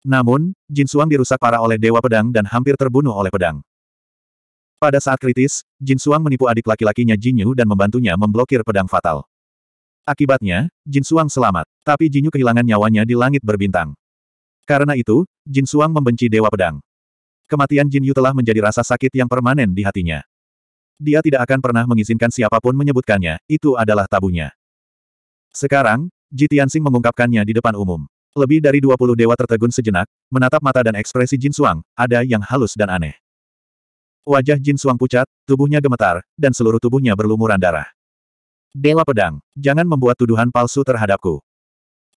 Namun, Jin Suang dirusak parah oleh Dewa Pedang dan hampir terbunuh oleh pedang. Pada saat kritis, Jin Suang menipu adik laki-lakinya Jin Yu dan membantunya memblokir pedang fatal. Akibatnya, Jin Suang selamat, tapi Jin Yu kehilangan nyawanya di langit berbintang. Karena itu, Jin Suang membenci Dewa Pedang. Kematian Jin Yu telah menjadi rasa sakit yang permanen di hatinya. Dia tidak akan pernah mengizinkan siapapun menyebutkannya, itu adalah tabunya. Sekarang, Ji mengungkapkannya di depan umum. Lebih dari 20 dewa tertegun sejenak, menatap mata dan ekspresi Jin Suang, ada yang halus dan aneh. Wajah Jin Suang pucat, tubuhnya gemetar, dan seluruh tubuhnya berlumuran darah. Dewa pedang, jangan membuat tuduhan palsu terhadapku.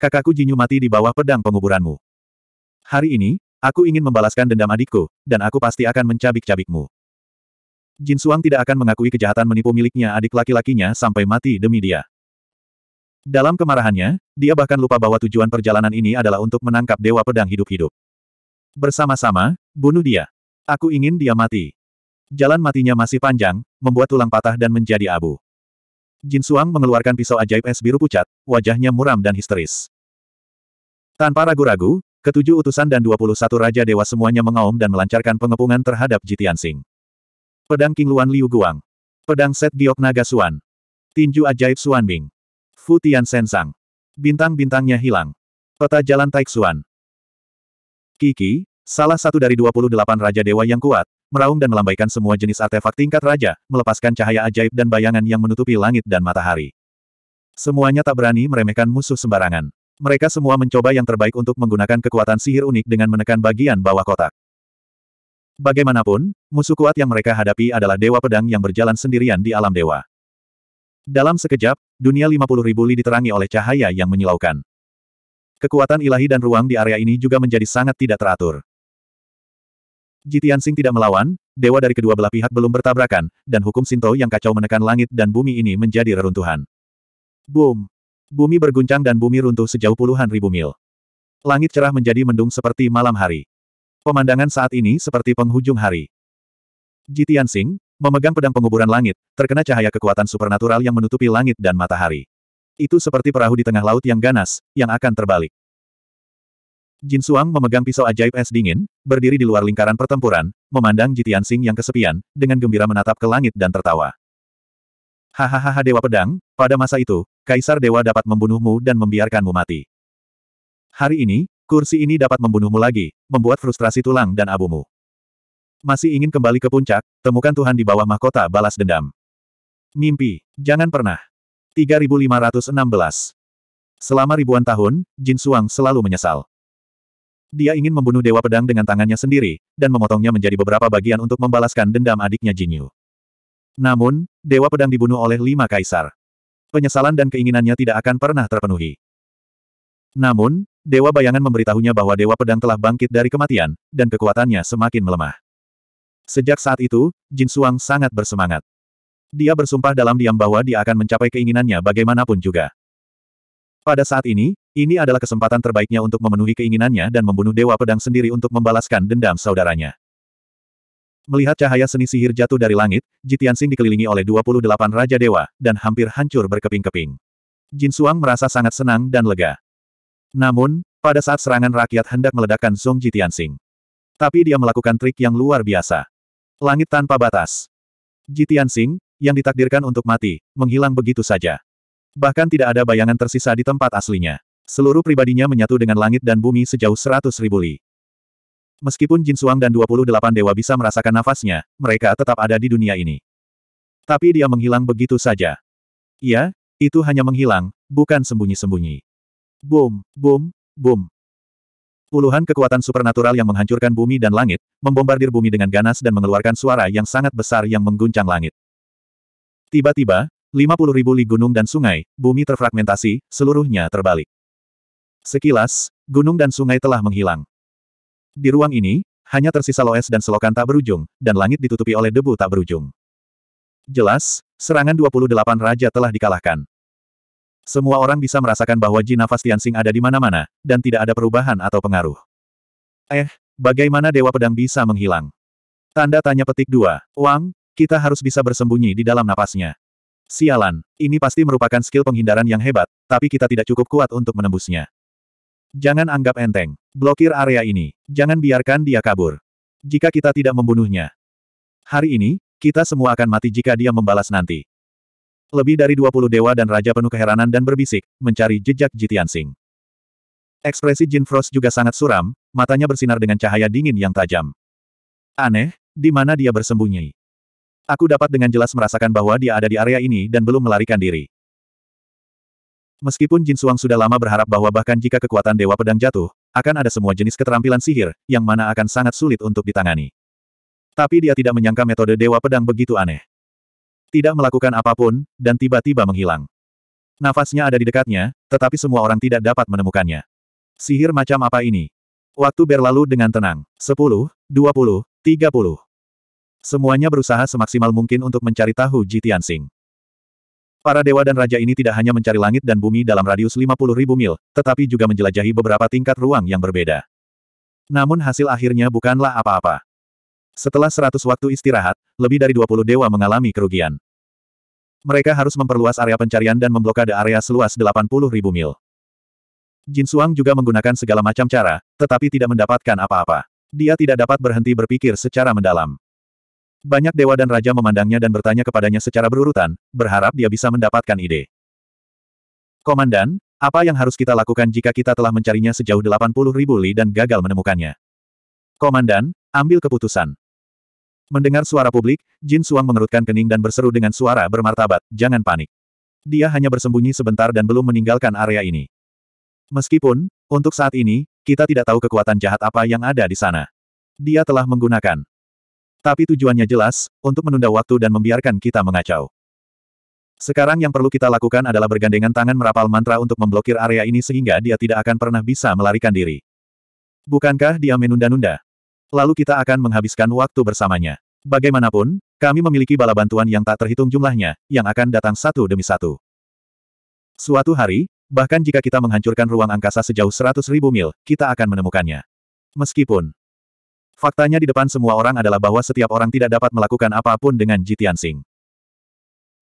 Kakakku Jinyu mati di bawah pedang penguburanmu. Hari ini, Aku ingin membalaskan dendam adikku, dan aku pasti akan mencabik-cabikmu. Jin Suang tidak akan mengakui kejahatan menipu miliknya adik laki-lakinya sampai mati demi dia. Dalam kemarahannya, dia bahkan lupa bahwa tujuan perjalanan ini adalah untuk menangkap Dewa Pedang hidup-hidup. Bersama-sama, bunuh dia. Aku ingin dia mati. Jalan matinya masih panjang, membuat tulang patah dan menjadi abu. Jin Suang mengeluarkan pisau ajaib es biru pucat, wajahnya muram dan histeris. Tanpa ragu-ragu, ketujuh utusan dan 21 Raja Dewa semuanya mengaum dan melancarkan pengepungan terhadap Jitian Sing. Pedang King Luan Liu Guang. Pedang Set Giok Naga Suan. Tinju Ajaib Suan Bing. Fu Tian Sensang. Bintang-bintangnya hilang. Peta Jalan Taik Suan. Kiki, salah satu dari 28 Raja Dewa yang kuat, meraung dan melambaikan semua jenis artefak tingkat raja, melepaskan cahaya ajaib dan bayangan yang menutupi langit dan matahari. Semuanya tak berani meremehkan musuh sembarangan. Mereka semua mencoba yang terbaik untuk menggunakan kekuatan sihir unik dengan menekan bagian bawah kotak. Bagaimanapun, musuh kuat yang mereka hadapi adalah Dewa Pedang yang berjalan sendirian di alam dewa. Dalam sekejap, dunia 50 ribu li diterangi oleh cahaya yang menyilaukan. Kekuatan ilahi dan ruang di area ini juga menjadi sangat tidak teratur. Jitiansing tidak melawan, dewa dari kedua belah pihak belum bertabrakan, dan hukum Sinto yang kacau menekan langit dan bumi ini menjadi reruntuhan. Boom! Bumi berguncang dan bumi runtuh sejauh puluhan ribu mil. Langit cerah menjadi mendung seperti malam hari. Pemandangan saat ini seperti penghujung hari. Ji Tianxing, memegang pedang penguburan langit, terkena cahaya kekuatan supernatural yang menutupi langit dan matahari. Itu seperti perahu di tengah laut yang ganas, yang akan terbalik. Jin Suang memegang pisau ajaib es dingin, berdiri di luar lingkaran pertempuran, memandang Ji Tianxing yang kesepian, dengan gembira menatap ke langit dan tertawa. Hahaha Dewa Pedang, pada masa itu, Kaisar Dewa dapat membunuhmu dan membiarkanmu mati. Hari ini, Kursi ini dapat membunuhmu lagi, membuat frustrasi tulang dan abumu. Masih ingin kembali ke puncak, temukan Tuhan di bawah mahkota balas dendam. Mimpi, jangan pernah. 3516 Selama ribuan tahun, Jin Suang selalu menyesal. Dia ingin membunuh Dewa Pedang dengan tangannya sendiri, dan memotongnya menjadi beberapa bagian untuk membalaskan dendam adiknya Jin Yu. Namun, Dewa Pedang dibunuh oleh lima kaisar. Penyesalan dan keinginannya tidak akan pernah terpenuhi. Namun, Dewa Bayangan memberitahunya bahwa Dewa Pedang telah bangkit dari kematian, dan kekuatannya semakin melemah. Sejak saat itu, Jin Suang sangat bersemangat. Dia bersumpah dalam diam bahwa dia akan mencapai keinginannya bagaimanapun juga. Pada saat ini, ini adalah kesempatan terbaiknya untuk memenuhi keinginannya dan membunuh Dewa Pedang sendiri untuk membalaskan dendam saudaranya. Melihat cahaya seni sihir jatuh dari langit, Jitiansing dikelilingi oleh 28 Raja Dewa, dan hampir hancur berkeping-keping. Jin Suang merasa sangat senang dan lega. Namun, pada saat serangan rakyat hendak meledakkan Ji Tianxing. Tapi dia melakukan trik yang luar biasa. Langit tanpa batas. Tianxing, yang ditakdirkan untuk mati, menghilang begitu saja. Bahkan tidak ada bayangan tersisa di tempat aslinya. Seluruh pribadinya menyatu dengan langit dan bumi sejauh seratus ribu li. Meskipun Jin Suang dan 28 dewa bisa merasakan nafasnya, mereka tetap ada di dunia ini. Tapi dia menghilang begitu saja. Iya, itu hanya menghilang, bukan sembunyi-sembunyi. Boom, boom, boom. Puluhan kekuatan supernatural yang menghancurkan bumi dan langit, membombardir bumi dengan ganas dan mengeluarkan suara yang sangat besar yang mengguncang langit. Tiba-tiba, 50 ribu li gunung dan sungai, bumi terfragmentasi, seluruhnya terbalik. Sekilas, gunung dan sungai telah menghilang. Di ruang ini, hanya tersisa loes dan selokan tak berujung, dan langit ditutupi oleh debu tak berujung. Jelas, serangan 28 raja telah dikalahkan. Semua orang bisa merasakan bahwa Ji nafas Tianxing ada di mana-mana, dan tidak ada perubahan atau pengaruh. Eh, bagaimana Dewa Pedang bisa menghilang? Tanda tanya petik dua. Wang, kita harus bisa bersembunyi di dalam napasnya. Sialan, ini pasti merupakan skill penghindaran yang hebat, tapi kita tidak cukup kuat untuk menembusnya. Jangan anggap enteng. Blokir area ini. Jangan biarkan dia kabur. Jika kita tidak membunuhnya. Hari ini, kita semua akan mati jika dia membalas nanti. Lebih dari 20 dewa dan raja penuh keheranan dan berbisik, mencari jejak Jitian Sing. Ekspresi Jin Frost juga sangat suram, matanya bersinar dengan cahaya dingin yang tajam. Aneh, di mana dia bersembunyi? Aku dapat dengan jelas merasakan bahwa dia ada di area ini dan belum melarikan diri. Meskipun Jin Suang sudah lama berharap bahwa bahkan jika kekuatan Dewa Pedang jatuh, akan ada semua jenis keterampilan sihir, yang mana akan sangat sulit untuk ditangani. Tapi dia tidak menyangka metode Dewa Pedang begitu aneh. Tidak melakukan apapun, dan tiba-tiba menghilang. Nafasnya ada di dekatnya, tetapi semua orang tidak dapat menemukannya. Sihir macam apa ini? Waktu berlalu dengan tenang. 10, 20, 30. Semuanya berusaha semaksimal mungkin untuk mencari tahu Jitian Sing. Para dewa dan raja ini tidak hanya mencari langit dan bumi dalam radius 50 ribu mil, tetapi juga menjelajahi beberapa tingkat ruang yang berbeda. Namun hasil akhirnya bukanlah apa-apa. Setelah 100 waktu istirahat, lebih dari 20 dewa mengalami kerugian. Mereka harus memperluas area pencarian dan memblokade area seluas 80 ribu mil. Jin Suang juga menggunakan segala macam cara, tetapi tidak mendapatkan apa-apa. Dia tidak dapat berhenti berpikir secara mendalam. Banyak dewa dan raja memandangnya dan bertanya kepadanya secara berurutan, berharap dia bisa mendapatkan ide. Komandan, apa yang harus kita lakukan jika kita telah mencarinya sejauh 80 ribu li dan gagal menemukannya? Komandan, ambil keputusan. Mendengar suara publik, Jin Suang mengerutkan kening dan berseru dengan suara bermartabat, jangan panik. Dia hanya bersembunyi sebentar dan belum meninggalkan area ini. Meskipun, untuk saat ini, kita tidak tahu kekuatan jahat apa yang ada di sana. Dia telah menggunakan. Tapi tujuannya jelas, untuk menunda waktu dan membiarkan kita mengacau. Sekarang yang perlu kita lakukan adalah bergandengan tangan merapal mantra untuk memblokir area ini sehingga dia tidak akan pernah bisa melarikan diri. Bukankah dia menunda-nunda? Lalu kita akan menghabiskan waktu bersamanya. Bagaimanapun, kami memiliki bala bantuan yang tak terhitung jumlahnya, yang akan datang satu demi satu. Suatu hari, bahkan jika kita menghancurkan ruang angkasa sejauh seratus ribu mil, kita akan menemukannya. Meskipun, faktanya di depan semua orang adalah bahwa setiap orang tidak dapat melakukan apapun dengan Jitian Sing,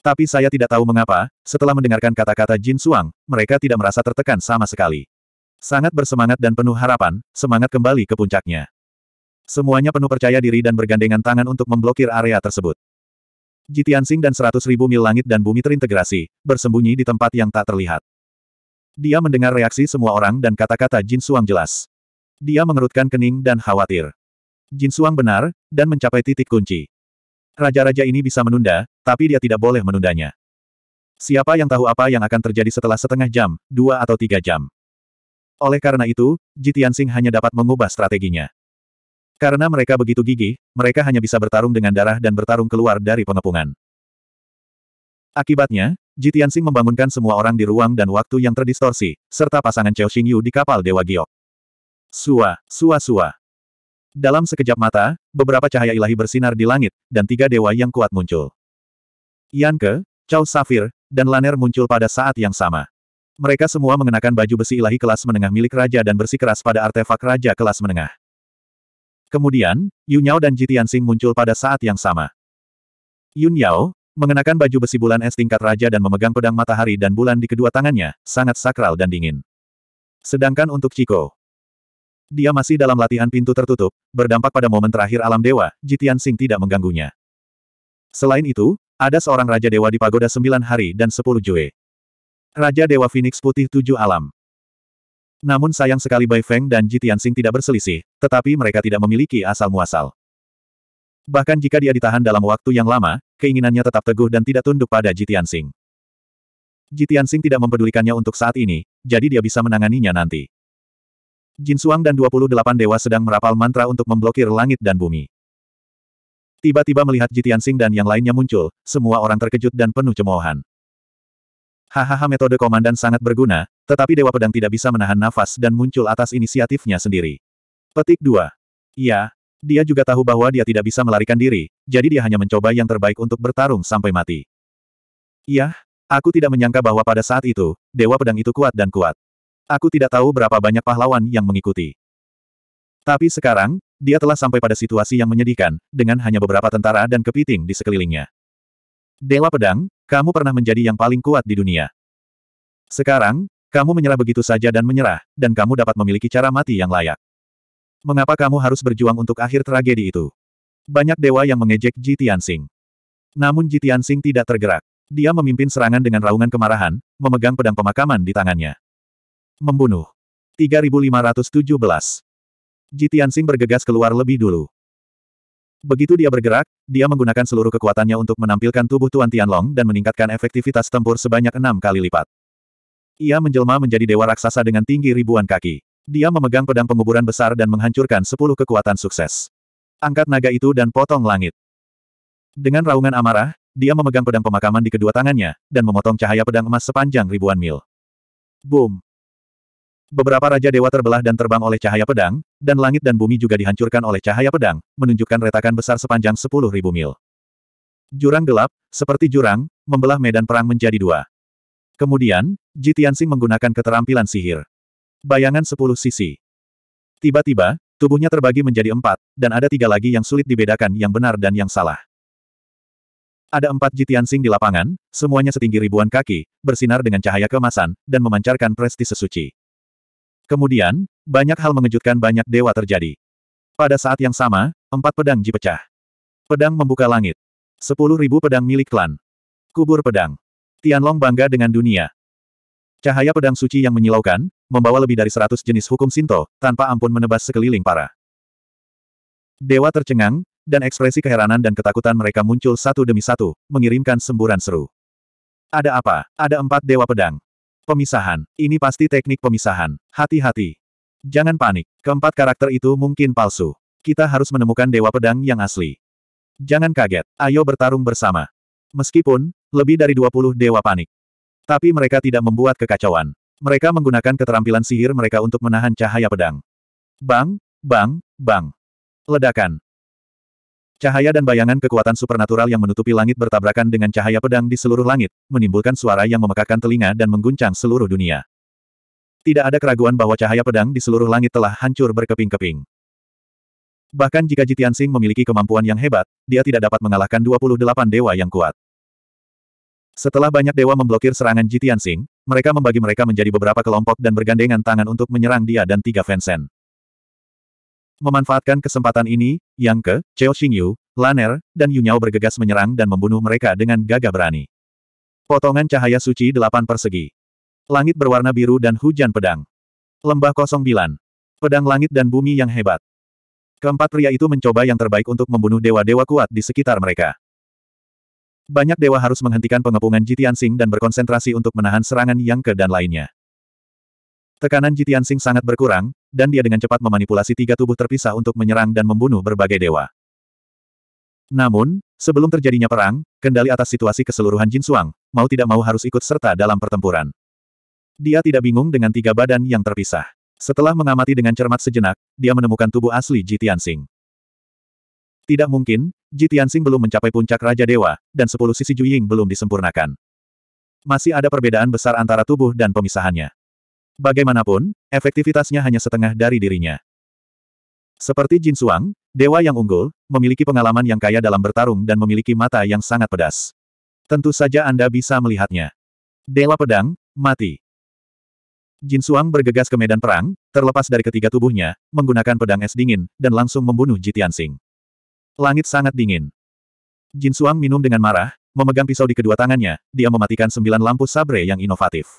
Tapi saya tidak tahu mengapa, setelah mendengarkan kata-kata Jin Suang, mereka tidak merasa tertekan sama sekali. Sangat bersemangat dan penuh harapan, semangat kembali ke puncaknya. Semuanya penuh percaya diri dan bergandengan tangan untuk memblokir area tersebut. Jitiansing dan seratus ribu mil langit dan bumi terintegrasi, bersembunyi di tempat yang tak terlihat. Dia mendengar reaksi semua orang dan kata-kata Jin Suang jelas. Dia mengerutkan kening dan khawatir. Jin Suang benar, dan mencapai titik kunci. Raja-raja ini bisa menunda, tapi dia tidak boleh menundanya. Siapa yang tahu apa yang akan terjadi setelah setengah jam, dua atau tiga jam. Oleh karena itu, Jitiansing hanya dapat mengubah strateginya. Karena mereka begitu gigih, mereka hanya bisa bertarung dengan darah dan bertarung keluar dari pengepungan. Akibatnya, Jitian Sing membangunkan semua orang di ruang dan waktu yang terdistorsi, serta pasangan Chao Xingyu di kapal Dewa Giok. Sua, sua sua. Dalam sekejap mata, beberapa cahaya ilahi bersinar di langit, dan tiga dewa yang kuat muncul. Yanke, Chao Safir, dan Laner muncul pada saat yang sama. Mereka semua mengenakan baju besi ilahi kelas menengah milik raja dan bersikeras pada artefak raja kelas menengah. Kemudian, Yun Yao dan Jitian Sing muncul pada saat yang sama. Yun Yao, mengenakan baju besi bulan es tingkat raja dan memegang pedang matahari dan bulan di kedua tangannya, sangat sakral dan dingin. Sedangkan untuk Chico, dia masih dalam latihan pintu tertutup, berdampak pada momen terakhir alam dewa, Jitian Sing tidak mengganggunya. Selain itu, ada seorang Raja Dewa di Pagoda Sembilan Hari dan Sepuluh Jue. Raja Dewa Phoenix Putih Tujuh Alam. Namun sayang sekali Bai Feng dan Ji Tianxing tidak berselisih, tetapi mereka tidak memiliki asal-muasal. Bahkan jika dia ditahan dalam waktu yang lama, keinginannya tetap teguh dan tidak tunduk pada Ji Tianxing. Ji Tianxing tidak mempedulikannya untuk saat ini, jadi dia bisa menanganinya nanti. Jin Suang dan 28 dewa sedang merapal mantra untuk memblokir langit dan bumi. Tiba-tiba melihat Ji Tianxing dan yang lainnya muncul, semua orang terkejut dan penuh cemoohan. Hahaha metode komandan sangat berguna, tetapi Dewa Pedang tidak bisa menahan nafas dan muncul atas inisiatifnya sendiri. Petik 2. Ya, dia juga tahu bahwa dia tidak bisa melarikan diri, jadi dia hanya mencoba yang terbaik untuk bertarung sampai mati. Ya, aku tidak menyangka bahwa pada saat itu, Dewa Pedang itu kuat dan kuat. Aku tidak tahu berapa banyak pahlawan yang mengikuti. Tapi sekarang, dia telah sampai pada situasi yang menyedihkan, dengan hanya beberapa tentara dan kepiting di sekelilingnya. Dewa Pedang, kamu pernah menjadi yang paling kuat di dunia. Sekarang, kamu menyerah begitu saja dan menyerah, dan kamu dapat memiliki cara mati yang layak. Mengapa kamu harus berjuang untuk akhir tragedi itu? Banyak dewa yang mengejek Ji Tianxing. Namun Ji Tianxing tidak tergerak. Dia memimpin serangan dengan raungan kemarahan, memegang pedang pemakaman di tangannya. Membunuh. 3517. Ji Tianxing bergegas keluar lebih dulu. Begitu dia bergerak, dia menggunakan seluruh kekuatannya untuk menampilkan tubuh Tuan Tianlong dan meningkatkan efektivitas tempur sebanyak enam kali lipat. Ia menjelma menjadi dewa raksasa dengan tinggi ribuan kaki. Dia memegang pedang penguburan besar dan menghancurkan sepuluh kekuatan sukses. Angkat naga itu dan potong langit. Dengan raungan amarah, dia memegang pedang pemakaman di kedua tangannya, dan memotong cahaya pedang emas sepanjang ribuan mil. Boom! Beberapa Raja Dewa terbelah dan terbang oleh cahaya pedang, dan langit dan bumi juga dihancurkan oleh cahaya pedang, menunjukkan retakan besar sepanjang sepuluh ribu mil. Jurang gelap, seperti jurang, membelah medan perang menjadi dua. Kemudian, Ji Tianxing menggunakan keterampilan sihir. Bayangan sepuluh sisi. Tiba-tiba, tubuhnya terbagi menjadi empat, dan ada tiga lagi yang sulit dibedakan yang benar dan yang salah. Ada empat Ji Tianxing di lapangan, semuanya setinggi ribuan kaki, bersinar dengan cahaya kemasan, dan memancarkan prestise suci. Kemudian, banyak hal mengejutkan banyak dewa terjadi. Pada saat yang sama, empat pedang Ji pecah. Pedang membuka langit. Sepuluh ribu pedang milik klan. Kubur pedang. Tianlong bangga dengan dunia. Cahaya pedang suci yang menyilaukan, membawa lebih dari seratus jenis hukum Sinto, tanpa ampun menebas sekeliling para. Dewa tercengang, dan ekspresi keheranan dan ketakutan mereka muncul satu demi satu, mengirimkan semburan seru. Ada apa? Ada empat dewa pedang. Pemisahan. Ini pasti teknik pemisahan. Hati-hati. Jangan panik. Keempat karakter itu mungkin palsu. Kita harus menemukan dewa pedang yang asli. Jangan kaget. Ayo bertarung bersama. Meskipun, lebih dari 20 dewa panik. Tapi mereka tidak membuat kekacauan. Mereka menggunakan keterampilan sihir mereka untuk menahan cahaya pedang. Bang, bang, bang. Ledakan. Cahaya dan bayangan kekuatan supernatural yang menutupi langit bertabrakan dengan cahaya pedang di seluruh langit, menimbulkan suara yang memekakkan telinga dan mengguncang seluruh dunia. Tidak ada keraguan bahwa cahaya pedang di seluruh langit telah hancur berkeping-keping. Bahkan jika Jitian Sing memiliki kemampuan yang hebat, dia tidak dapat mengalahkan 28 dewa yang kuat. Setelah banyak dewa memblokir serangan Jitian Sing, mereka membagi mereka menjadi beberapa kelompok dan bergandengan tangan untuk menyerang dia dan tiga Vensen. Memanfaatkan kesempatan ini, Yang Ke, Cheo Xingyu, Laner, dan Yunyao bergegas menyerang dan membunuh mereka dengan gagah berani. Potongan cahaya suci delapan persegi. Langit berwarna biru dan hujan pedang. Lembah kosong bilan. Pedang langit dan bumi yang hebat. Keempat pria itu mencoba yang terbaik untuk membunuh dewa-dewa kuat di sekitar mereka banyak dewa harus menghentikan pengepungan Jitian Sing dan berkonsentrasi untuk menahan serangan yang ke dan lainnya. Tekanan Jitian Sing sangat berkurang, dan dia dengan cepat memanipulasi tiga tubuh terpisah untuk menyerang dan membunuh berbagai dewa. Namun, sebelum terjadinya perang, kendali atas situasi keseluruhan Jin Suang, mau tidak mau harus ikut serta dalam pertempuran. Dia tidak bingung dengan tiga badan yang terpisah. Setelah mengamati dengan cermat sejenak, dia menemukan tubuh asli Jitian Sing. Tidak mungkin, Ji belum mencapai puncak Raja Dewa, dan sepuluh sisi Juying belum disempurnakan. Masih ada perbedaan besar antara tubuh dan pemisahannya. Bagaimanapun, efektivitasnya hanya setengah dari dirinya. Seperti Jin Suang, dewa yang unggul, memiliki pengalaman yang kaya dalam bertarung dan memiliki mata yang sangat pedas. Tentu saja Anda bisa melihatnya. Dewa pedang, mati. Jin Suang bergegas ke medan perang, terlepas dari ketiga tubuhnya, menggunakan pedang es dingin, dan langsung membunuh Jitiansing. Langit sangat dingin. Jin Suang minum dengan marah, memegang pisau di kedua tangannya, dia mematikan sembilan lampu sabre yang inovatif.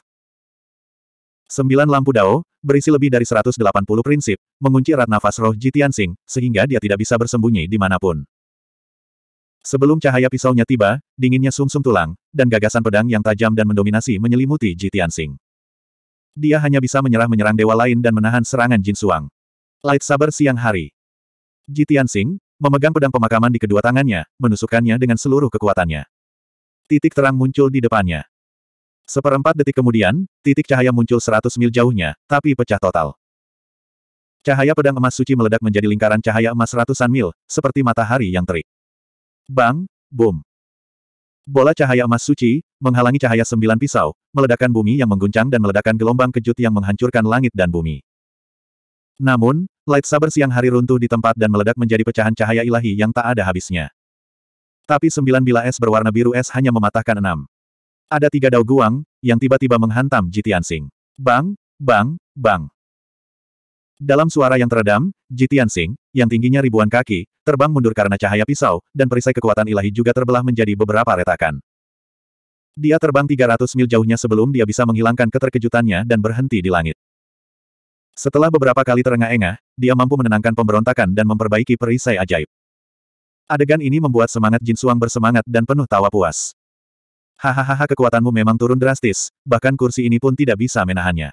Sembilan lampu Dao, berisi lebih dari 180 prinsip, mengunci erat nafas roh Jitiansing, sehingga dia tidak bisa bersembunyi di dimanapun. Sebelum cahaya pisaunya tiba, dinginnya sumsum -sum tulang, dan gagasan pedang yang tajam dan mendominasi menyelimuti Jitiansing. Dia hanya bisa menyerah-menyerang dewa lain dan menahan serangan Jin Suang. Light Saber siang hari. Jitiansing, memegang pedang pemakaman di kedua tangannya, menusukkannya dengan seluruh kekuatannya. Titik terang muncul di depannya. Seperempat detik kemudian, titik cahaya muncul seratus mil jauhnya, tapi pecah total. Cahaya pedang emas suci meledak menjadi lingkaran cahaya emas ratusan mil, seperti matahari yang terik. Bang, boom. Bola cahaya emas suci, menghalangi cahaya sembilan pisau, meledakkan bumi yang mengguncang dan meledakkan gelombang kejut yang menghancurkan langit dan bumi. Namun, Lightsaber siang hari runtuh di tempat dan meledak menjadi pecahan cahaya ilahi yang tak ada habisnya. Tapi sembilan bila es berwarna biru es hanya mematahkan enam. Ada tiga dao guang, yang tiba-tiba menghantam Sing. Bang, bang, bang. Dalam suara yang teredam, Jitian Sing, yang tingginya ribuan kaki, terbang mundur karena cahaya pisau, dan perisai kekuatan ilahi juga terbelah menjadi beberapa retakan. Dia terbang 300 mil jauhnya sebelum dia bisa menghilangkan keterkejutannya dan berhenti di langit. Setelah beberapa kali terengah-engah, dia mampu menenangkan pemberontakan dan memperbaiki perisai ajaib. Adegan ini membuat semangat Jin Suang bersemangat dan penuh tawa puas. Hahaha kekuatanmu memang turun drastis, bahkan kursi ini pun tidak bisa menahannya.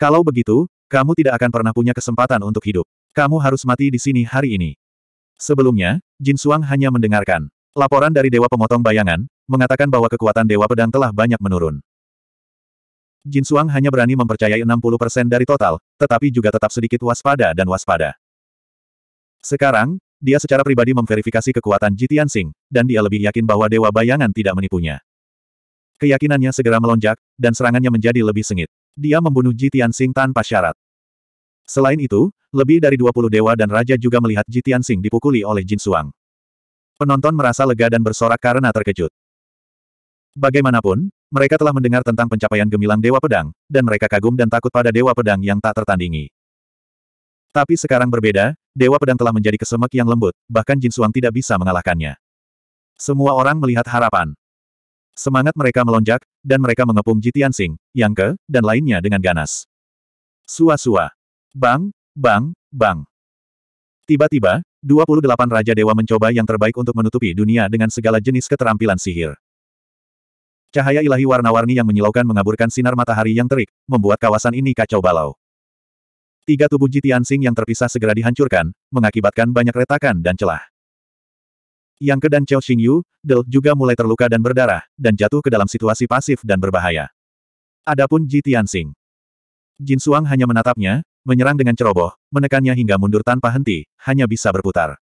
Kalau begitu, kamu tidak akan pernah punya kesempatan untuk hidup. Kamu harus mati di sini hari ini. Sebelumnya, Jin Suang hanya mendengarkan. Laporan dari Dewa Pemotong Bayangan, mengatakan bahwa kekuatan Dewa Pedang telah banyak menurun. Jin Suang hanya berani mempercayai 60% dari total, tetapi juga tetap sedikit waspada dan waspada. Sekarang, dia secara pribadi memverifikasi kekuatan Jitian Sing, dan dia lebih yakin bahwa Dewa Bayangan tidak menipunya. Keyakinannya segera melonjak, dan serangannya menjadi lebih sengit. Dia membunuh Jitian Sing tanpa syarat. Selain itu, lebih dari 20 dewa dan raja juga melihat Jitian Sing dipukuli oleh Jin Suang. Penonton merasa lega dan bersorak karena terkejut. Bagaimanapun, mereka telah mendengar tentang pencapaian gemilang Dewa Pedang, dan mereka kagum dan takut pada Dewa Pedang yang tak tertandingi. Tapi sekarang berbeda, Dewa Pedang telah menjadi kesemek yang lembut, bahkan Jin Suang tidak bisa mengalahkannya. Semua orang melihat harapan. Semangat mereka melonjak, dan mereka mengepung Jitian Sing, Yang Ke, dan lainnya dengan ganas. Sua-sua. Bang, bang, bang. Tiba-tiba, 28 Raja Dewa mencoba yang terbaik untuk menutupi dunia dengan segala jenis keterampilan sihir. Cahaya ilahi warna-warni yang menyilaukan mengaburkan sinar matahari yang terik, membuat kawasan ini kacau balau. Tiga tubuh Jitiansing yang terpisah segera dihancurkan, mengakibatkan banyak retakan dan celah. Yang ke dan Chao Xingyu, Del juga mulai terluka dan berdarah, dan jatuh ke dalam situasi pasif dan berbahaya. Adapun Jitiansing. Jin Suang hanya menatapnya, menyerang dengan ceroboh, menekannya hingga mundur tanpa henti, hanya bisa berputar.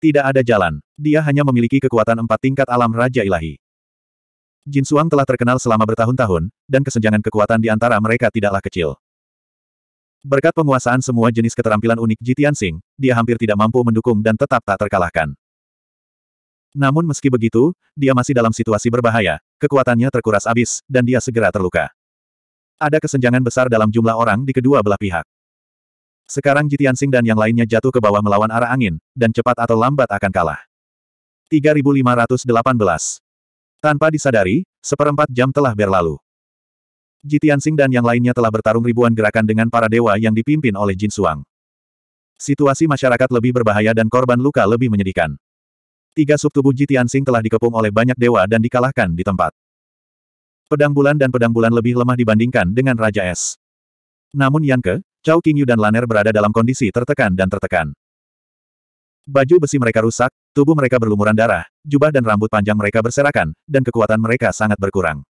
Tidak ada jalan, dia hanya memiliki kekuatan empat tingkat alam Raja Ilahi. Jin Suang telah terkenal selama bertahun-tahun, dan kesenjangan kekuatan di antara mereka tidaklah kecil. Berkat penguasaan semua jenis keterampilan unik Ji Tianxing, dia hampir tidak mampu mendukung dan tetap tak terkalahkan. Namun meski begitu, dia masih dalam situasi berbahaya, kekuatannya terkuras abis, dan dia segera terluka. Ada kesenjangan besar dalam jumlah orang di kedua belah pihak. Sekarang Ji Tianxing dan yang lainnya jatuh ke bawah melawan arah angin, dan cepat atau lambat akan kalah. 3518 tanpa disadari, seperempat jam telah berlalu. Jitiansing dan yang lainnya telah bertarung ribuan gerakan dengan para dewa yang dipimpin oleh Jin Suang. Situasi masyarakat lebih berbahaya dan korban luka lebih menyedihkan. Tiga subtubuh Jitiansing telah dikepung oleh banyak dewa dan dikalahkan di tempat. Pedang bulan dan pedang bulan lebih lemah dibandingkan dengan Raja Es. Namun Yanke, Cao Qingyu dan Laner berada dalam kondisi tertekan dan tertekan. Baju besi mereka rusak, tubuh mereka berlumuran darah, jubah dan rambut panjang mereka berserakan, dan kekuatan mereka sangat berkurang.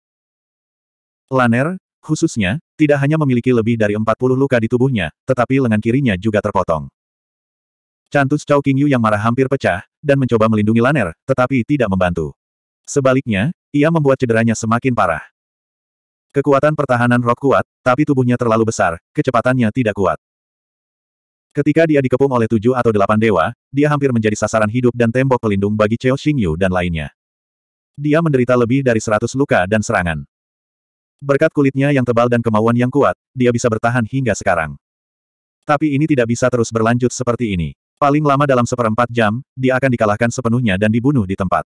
Laner, khususnya, tidak hanya memiliki lebih dari 40 luka di tubuhnya, tetapi lengan kirinya juga terpotong. Cantus Chao Qingyu yang marah hampir pecah, dan mencoba melindungi Laner, tetapi tidak membantu. Sebaliknya, ia membuat cederanya semakin parah. Kekuatan pertahanan Rock kuat, tapi tubuhnya terlalu besar, kecepatannya tidak kuat. Ketika dia dikepung oleh tujuh atau delapan dewa, dia hampir menjadi sasaran hidup dan tembok pelindung bagi Cheo Xingyu dan lainnya. Dia menderita lebih dari seratus luka dan serangan. Berkat kulitnya yang tebal dan kemauan yang kuat, dia bisa bertahan hingga sekarang. Tapi ini tidak bisa terus berlanjut seperti ini. Paling lama dalam seperempat jam, dia akan dikalahkan sepenuhnya dan dibunuh di tempat.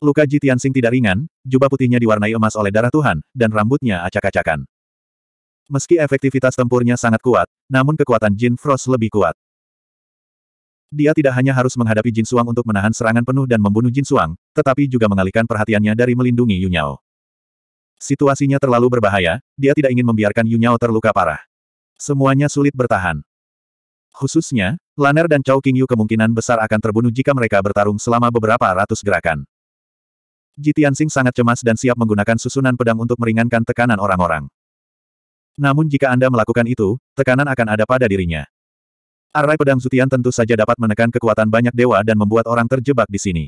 Luka Jitian Sing tidak ringan, jubah putihnya diwarnai emas oleh darah Tuhan, dan rambutnya acak-acakan. Meski efektivitas tempurnya sangat kuat, namun kekuatan Jin Frost lebih kuat. Dia tidak hanya harus menghadapi Jin Suang untuk menahan serangan penuh dan membunuh Jin Suang, tetapi juga mengalihkan perhatiannya dari melindungi Yunyao. Situasinya terlalu berbahaya, dia tidak ingin membiarkan Yunyao terluka parah. Semuanya sulit bertahan. Khususnya, Laner dan Chao Qingyu kemungkinan besar akan terbunuh jika mereka bertarung selama beberapa ratus gerakan. Jitiansing sangat cemas dan siap menggunakan susunan pedang untuk meringankan tekanan orang-orang. Namun jika Anda melakukan itu, tekanan akan ada pada dirinya. Arai pedang Zutian tentu saja dapat menekan kekuatan banyak dewa dan membuat orang terjebak di sini.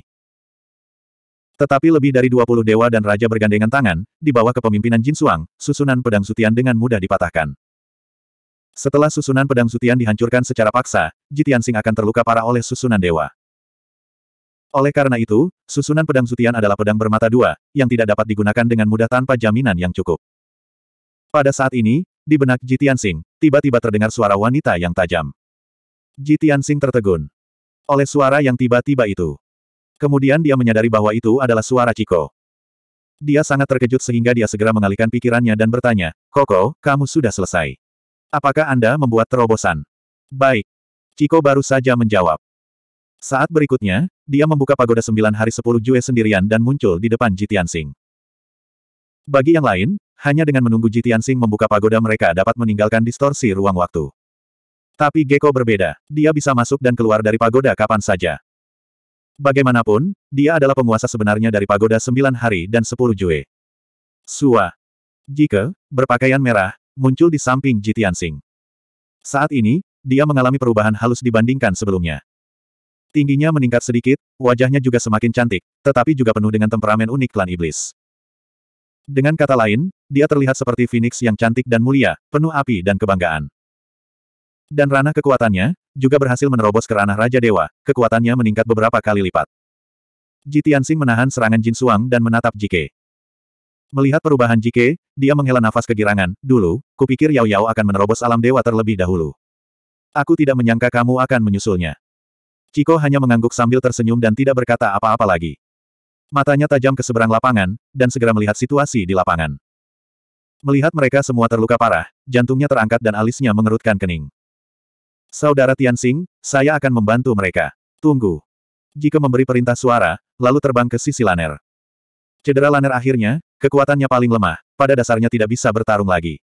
Tetapi lebih dari 20 dewa dan raja bergandengan tangan, di bawah kepemimpinan Jin Suang, susunan pedang Zutian dengan mudah dipatahkan. Setelah susunan pedang Zutian dihancurkan secara paksa, Jitian Sing akan terluka parah oleh susunan dewa. Oleh karena itu, susunan pedang Zutian adalah pedang bermata dua, yang tidak dapat digunakan dengan mudah tanpa jaminan yang cukup. Pada saat ini, di benak Ji Tianxing, tiba-tiba terdengar suara wanita yang tajam. Ji Tianxing tertegun. Oleh suara yang tiba-tiba itu. Kemudian dia menyadari bahwa itu adalah suara Ciko. Dia sangat terkejut sehingga dia segera mengalihkan pikirannya dan bertanya, Koko, kamu sudah selesai. Apakah Anda membuat terobosan? Baik. Ciko baru saja menjawab. Saat berikutnya, dia membuka pagoda sembilan hari sepuluh Jue sendirian dan muncul di depan Jitian Sing. Bagi yang lain, hanya dengan menunggu Jitian Sing membuka pagoda mereka dapat meninggalkan distorsi ruang waktu. Tapi Gecko berbeda, dia bisa masuk dan keluar dari pagoda kapan saja. Bagaimanapun, dia adalah penguasa sebenarnya dari pagoda sembilan hari dan sepuluh jue. Sua. Jike, berpakaian merah, muncul di samping Jitian Sing. Saat ini, dia mengalami perubahan halus dibandingkan sebelumnya. Tingginya meningkat sedikit, wajahnya juga semakin cantik, tetapi juga penuh dengan temperamen unik klan iblis. Dengan kata lain, dia terlihat seperti Phoenix yang cantik dan mulia, penuh api dan kebanggaan. Dan ranah kekuatannya, juga berhasil menerobos ke ranah Raja Dewa, kekuatannya meningkat beberapa kali lipat. Ji Tianxing menahan serangan Jin Suang dan menatap Jike. Melihat perubahan Jike, dia menghela nafas kegirangan, dulu, kupikir Yao Yao akan menerobos alam dewa terlebih dahulu. Aku tidak menyangka kamu akan menyusulnya. Ciko hanya mengangguk sambil tersenyum dan tidak berkata apa-apa lagi. Matanya tajam ke seberang lapangan, dan segera melihat situasi di lapangan. Melihat mereka semua terluka parah, jantungnya terangkat dan alisnya mengerutkan kening. Saudara Tianxing, saya akan membantu mereka. Tunggu. Jika memberi perintah suara, lalu terbang ke sisi Laner. Cedera Laner akhirnya, kekuatannya paling lemah, pada dasarnya tidak bisa bertarung lagi.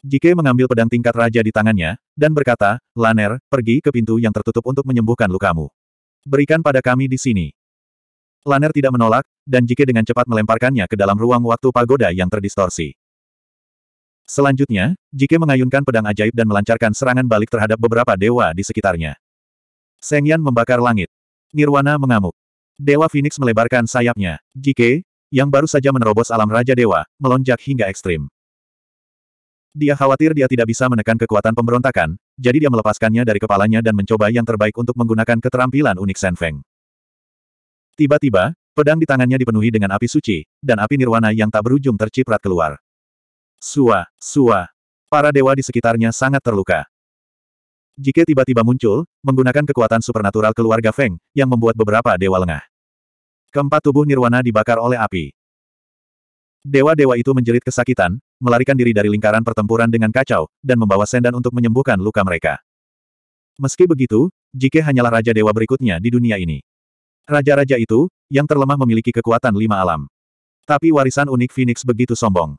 Jike mengambil pedang tingkat raja di tangannya, dan berkata, Laner, pergi ke pintu yang tertutup untuk menyembuhkan lukamu. Berikan pada kami di sini. Laner tidak menolak, dan jika dengan cepat melemparkannya ke dalam ruang waktu pagoda yang terdistorsi. Selanjutnya, Jike mengayunkan pedang ajaib dan melancarkan serangan balik terhadap beberapa dewa di sekitarnya. Seng Yan membakar langit. Nirwana mengamuk. Dewa Phoenix melebarkan sayapnya. Jike, yang baru saja menerobos alam Raja Dewa, melonjak hingga ekstrim. Dia khawatir dia tidak bisa menekan kekuatan pemberontakan, jadi dia melepaskannya dari kepalanya dan mencoba yang terbaik untuk menggunakan keterampilan unik Senfeng. Tiba-tiba, Pedang di tangannya dipenuhi dengan api suci, dan api nirwana yang tak berujung terciprat keluar. Sua, sua. Para dewa di sekitarnya sangat terluka. Jike tiba-tiba muncul, menggunakan kekuatan supernatural keluarga Feng, yang membuat beberapa dewa lengah. Keempat tubuh nirwana dibakar oleh api. Dewa-dewa itu menjerit kesakitan, melarikan diri dari lingkaran pertempuran dengan kacau, dan membawa sendan untuk menyembuhkan luka mereka. Meski begitu, Jike hanyalah Raja Dewa berikutnya di dunia ini. Raja-raja itu, yang terlemah memiliki kekuatan lima alam. Tapi warisan unik Phoenix begitu sombong.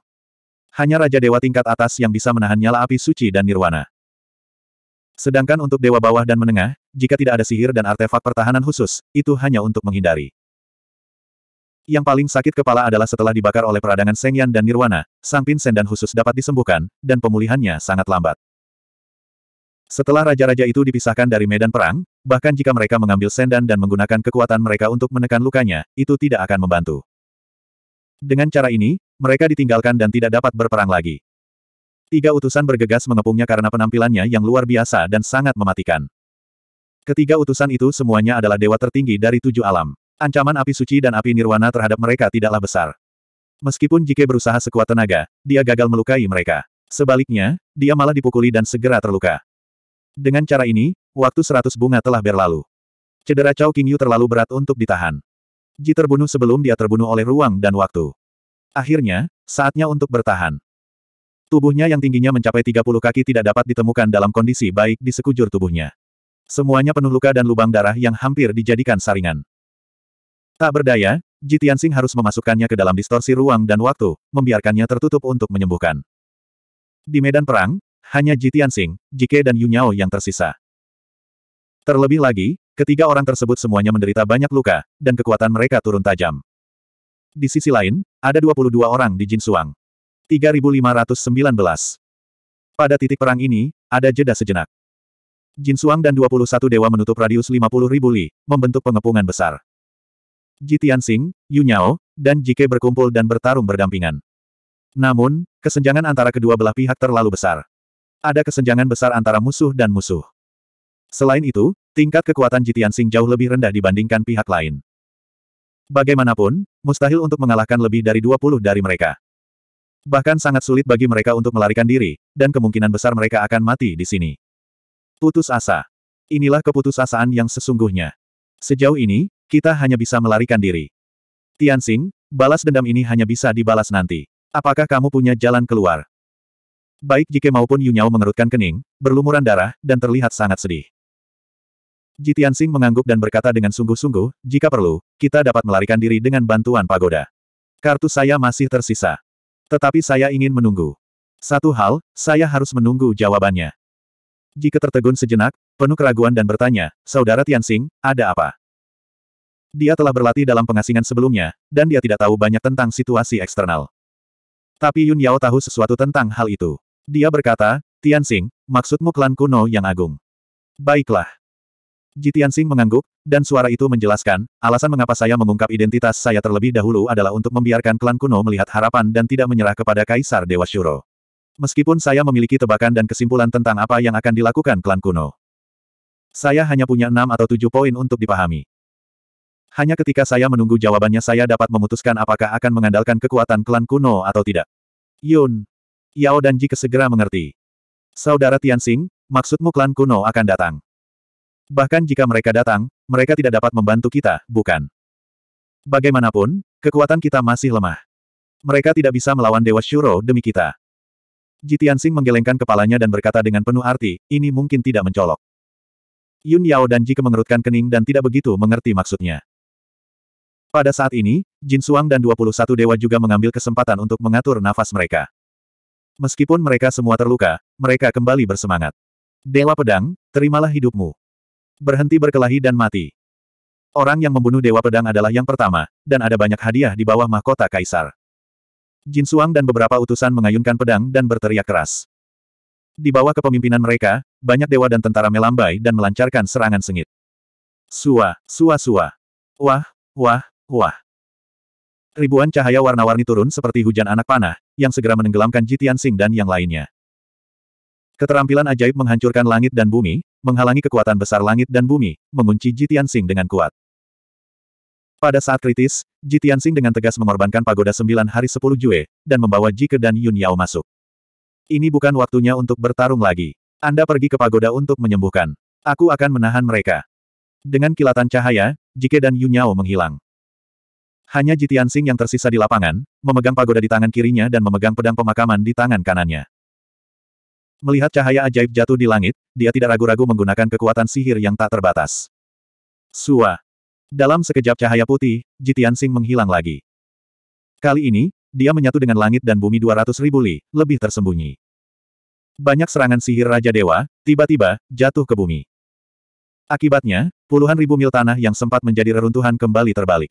Hanya Raja Dewa tingkat atas yang bisa menahan nyala api suci dan nirwana. Sedangkan untuk Dewa bawah dan menengah, jika tidak ada sihir dan artefak pertahanan khusus, itu hanya untuk menghindari. Yang paling sakit kepala adalah setelah dibakar oleh peradangan Sengyan dan Nirwana, Sang Pinsen dan khusus dapat disembuhkan, dan pemulihannya sangat lambat. Setelah raja-raja itu dipisahkan dari medan perang, bahkan jika mereka mengambil sendan dan menggunakan kekuatan mereka untuk menekan lukanya, itu tidak akan membantu. Dengan cara ini, mereka ditinggalkan dan tidak dapat berperang lagi. Tiga utusan bergegas mengepungnya karena penampilannya yang luar biasa dan sangat mematikan. Ketiga utusan itu semuanya adalah dewa tertinggi dari tujuh alam. Ancaman api suci dan api nirwana terhadap mereka tidaklah besar. Meskipun Jike berusaha sekuat tenaga, dia gagal melukai mereka. Sebaliknya, dia malah dipukuli dan segera terluka. Dengan cara ini, waktu seratus bunga telah berlalu. Cedera Cao Qingyu terlalu berat untuk ditahan. Ji terbunuh sebelum dia terbunuh oleh ruang dan waktu. Akhirnya, saatnya untuk bertahan. Tubuhnya yang tingginya mencapai 30 kaki tidak dapat ditemukan dalam kondisi baik di sekujur tubuhnya. Semuanya penuh luka dan lubang darah yang hampir dijadikan saringan. Tak berdaya, Ji Tianxing harus memasukkannya ke dalam distorsi ruang dan waktu, membiarkannya tertutup untuk menyembuhkan. Di medan perang, hanya Ji Tianxing, Jike dan Yunyao yang tersisa. Terlebih lagi, ketiga orang tersebut semuanya menderita banyak luka, dan kekuatan mereka turun tajam. Di sisi lain, ada 22 orang di Jin Suang, 3519. Pada titik perang ini, ada jeda sejenak. Jin Suang dan 21 dewa menutup radius 50.000 li, membentuk pengepungan besar. Ji Tianxing, Yu Nyao, dan Jike berkumpul dan bertarung berdampingan. Namun, kesenjangan antara kedua belah pihak terlalu besar ada kesenjangan besar antara musuh dan musuh. Selain itu, tingkat kekuatan Jitian Sing jauh lebih rendah dibandingkan pihak lain. Bagaimanapun, mustahil untuk mengalahkan lebih dari 20 dari mereka. Bahkan sangat sulit bagi mereka untuk melarikan diri, dan kemungkinan besar mereka akan mati di sini. Putus asa. Inilah keputusasaan yang sesungguhnya. Sejauh ini, kita hanya bisa melarikan diri. Tianxing, balas dendam ini hanya bisa dibalas nanti. Apakah kamu punya jalan keluar? Baik Jike maupun Yunyao mengerutkan kening, berlumuran darah, dan terlihat sangat sedih. Tianxing mengangguk dan berkata dengan sungguh-sungguh, jika perlu, kita dapat melarikan diri dengan bantuan pagoda. Kartu saya masih tersisa. Tetapi saya ingin menunggu. Satu hal, saya harus menunggu jawabannya. Jika tertegun sejenak, penuh keraguan dan bertanya, Saudara Tianxing, ada apa? Dia telah berlatih dalam pengasingan sebelumnya, dan dia tidak tahu banyak tentang situasi eksternal. Tapi Yun Yao tahu sesuatu tentang hal itu. Dia berkata, Tianxing, maksudmu klan kuno yang agung. Baiklah. Ji Tianxing mengangguk, dan suara itu menjelaskan, alasan mengapa saya mengungkap identitas saya terlebih dahulu adalah untuk membiarkan klan kuno melihat harapan dan tidak menyerah kepada Kaisar Dewa Shuro. Meskipun saya memiliki tebakan dan kesimpulan tentang apa yang akan dilakukan klan kuno. Saya hanya punya enam atau tujuh poin untuk dipahami. Hanya ketika saya menunggu jawabannya saya dapat memutuskan apakah akan mengandalkan kekuatan klan kuno atau tidak. Yun, Yao dan Ji segera mengerti. Saudara Tianxing, maksudmu klan kuno akan datang. Bahkan jika mereka datang, mereka tidak dapat membantu kita, bukan? Bagaimanapun, kekuatan kita masih lemah. Mereka tidak bisa melawan Dewa Shuro demi kita. Ji Tianxing menggelengkan kepalanya dan berkata dengan penuh arti, ini mungkin tidak mencolok. Yun Yao dan Ji mengerutkan kening dan tidak begitu mengerti maksudnya. Pada saat ini, Jin Suang dan 21 dewa juga mengambil kesempatan untuk mengatur nafas mereka. Meskipun mereka semua terluka, mereka kembali bersemangat. Dewa Pedang, terimalah hidupmu. Berhenti berkelahi dan mati. Orang yang membunuh Dewa Pedang adalah yang pertama, dan ada banyak hadiah di bawah mahkota Kaisar. Jin Suang dan beberapa utusan mengayunkan pedang dan berteriak keras. Di bawah kepemimpinan mereka, banyak dewa dan tentara melambai dan melancarkan serangan sengit. Sua, sua sua. Wah, wah, wah. Ribuan cahaya warna-warni turun seperti hujan anak panah, yang segera menenggelamkan Jitian Sing dan yang lainnya. Keterampilan ajaib menghancurkan langit dan bumi, menghalangi kekuatan besar langit dan bumi, mengunci Jitian Sing dengan kuat. Pada saat kritis, Jitian Sing dengan tegas mengorbankan pagoda sembilan hari sepuluh Jue, dan membawa Jike dan Yun Yao masuk. Ini bukan waktunya untuk bertarung lagi. Anda pergi ke pagoda untuk menyembuhkan. Aku akan menahan mereka. Dengan kilatan cahaya, Jike dan Yunyao menghilang. Hanya Jitian Sing yang tersisa di lapangan, memegang pagoda di tangan kirinya dan memegang pedang pemakaman di tangan kanannya. Melihat cahaya ajaib jatuh di langit, dia tidak ragu-ragu menggunakan kekuatan sihir yang tak terbatas. Sua. Dalam sekejap cahaya putih, Jitian Sing menghilang lagi. Kali ini, dia menyatu dengan langit dan bumi 200 ribu li, lebih tersembunyi. Banyak serangan sihir Raja Dewa, tiba-tiba, jatuh ke bumi. Akibatnya, puluhan ribu mil tanah yang sempat menjadi reruntuhan kembali terbalik.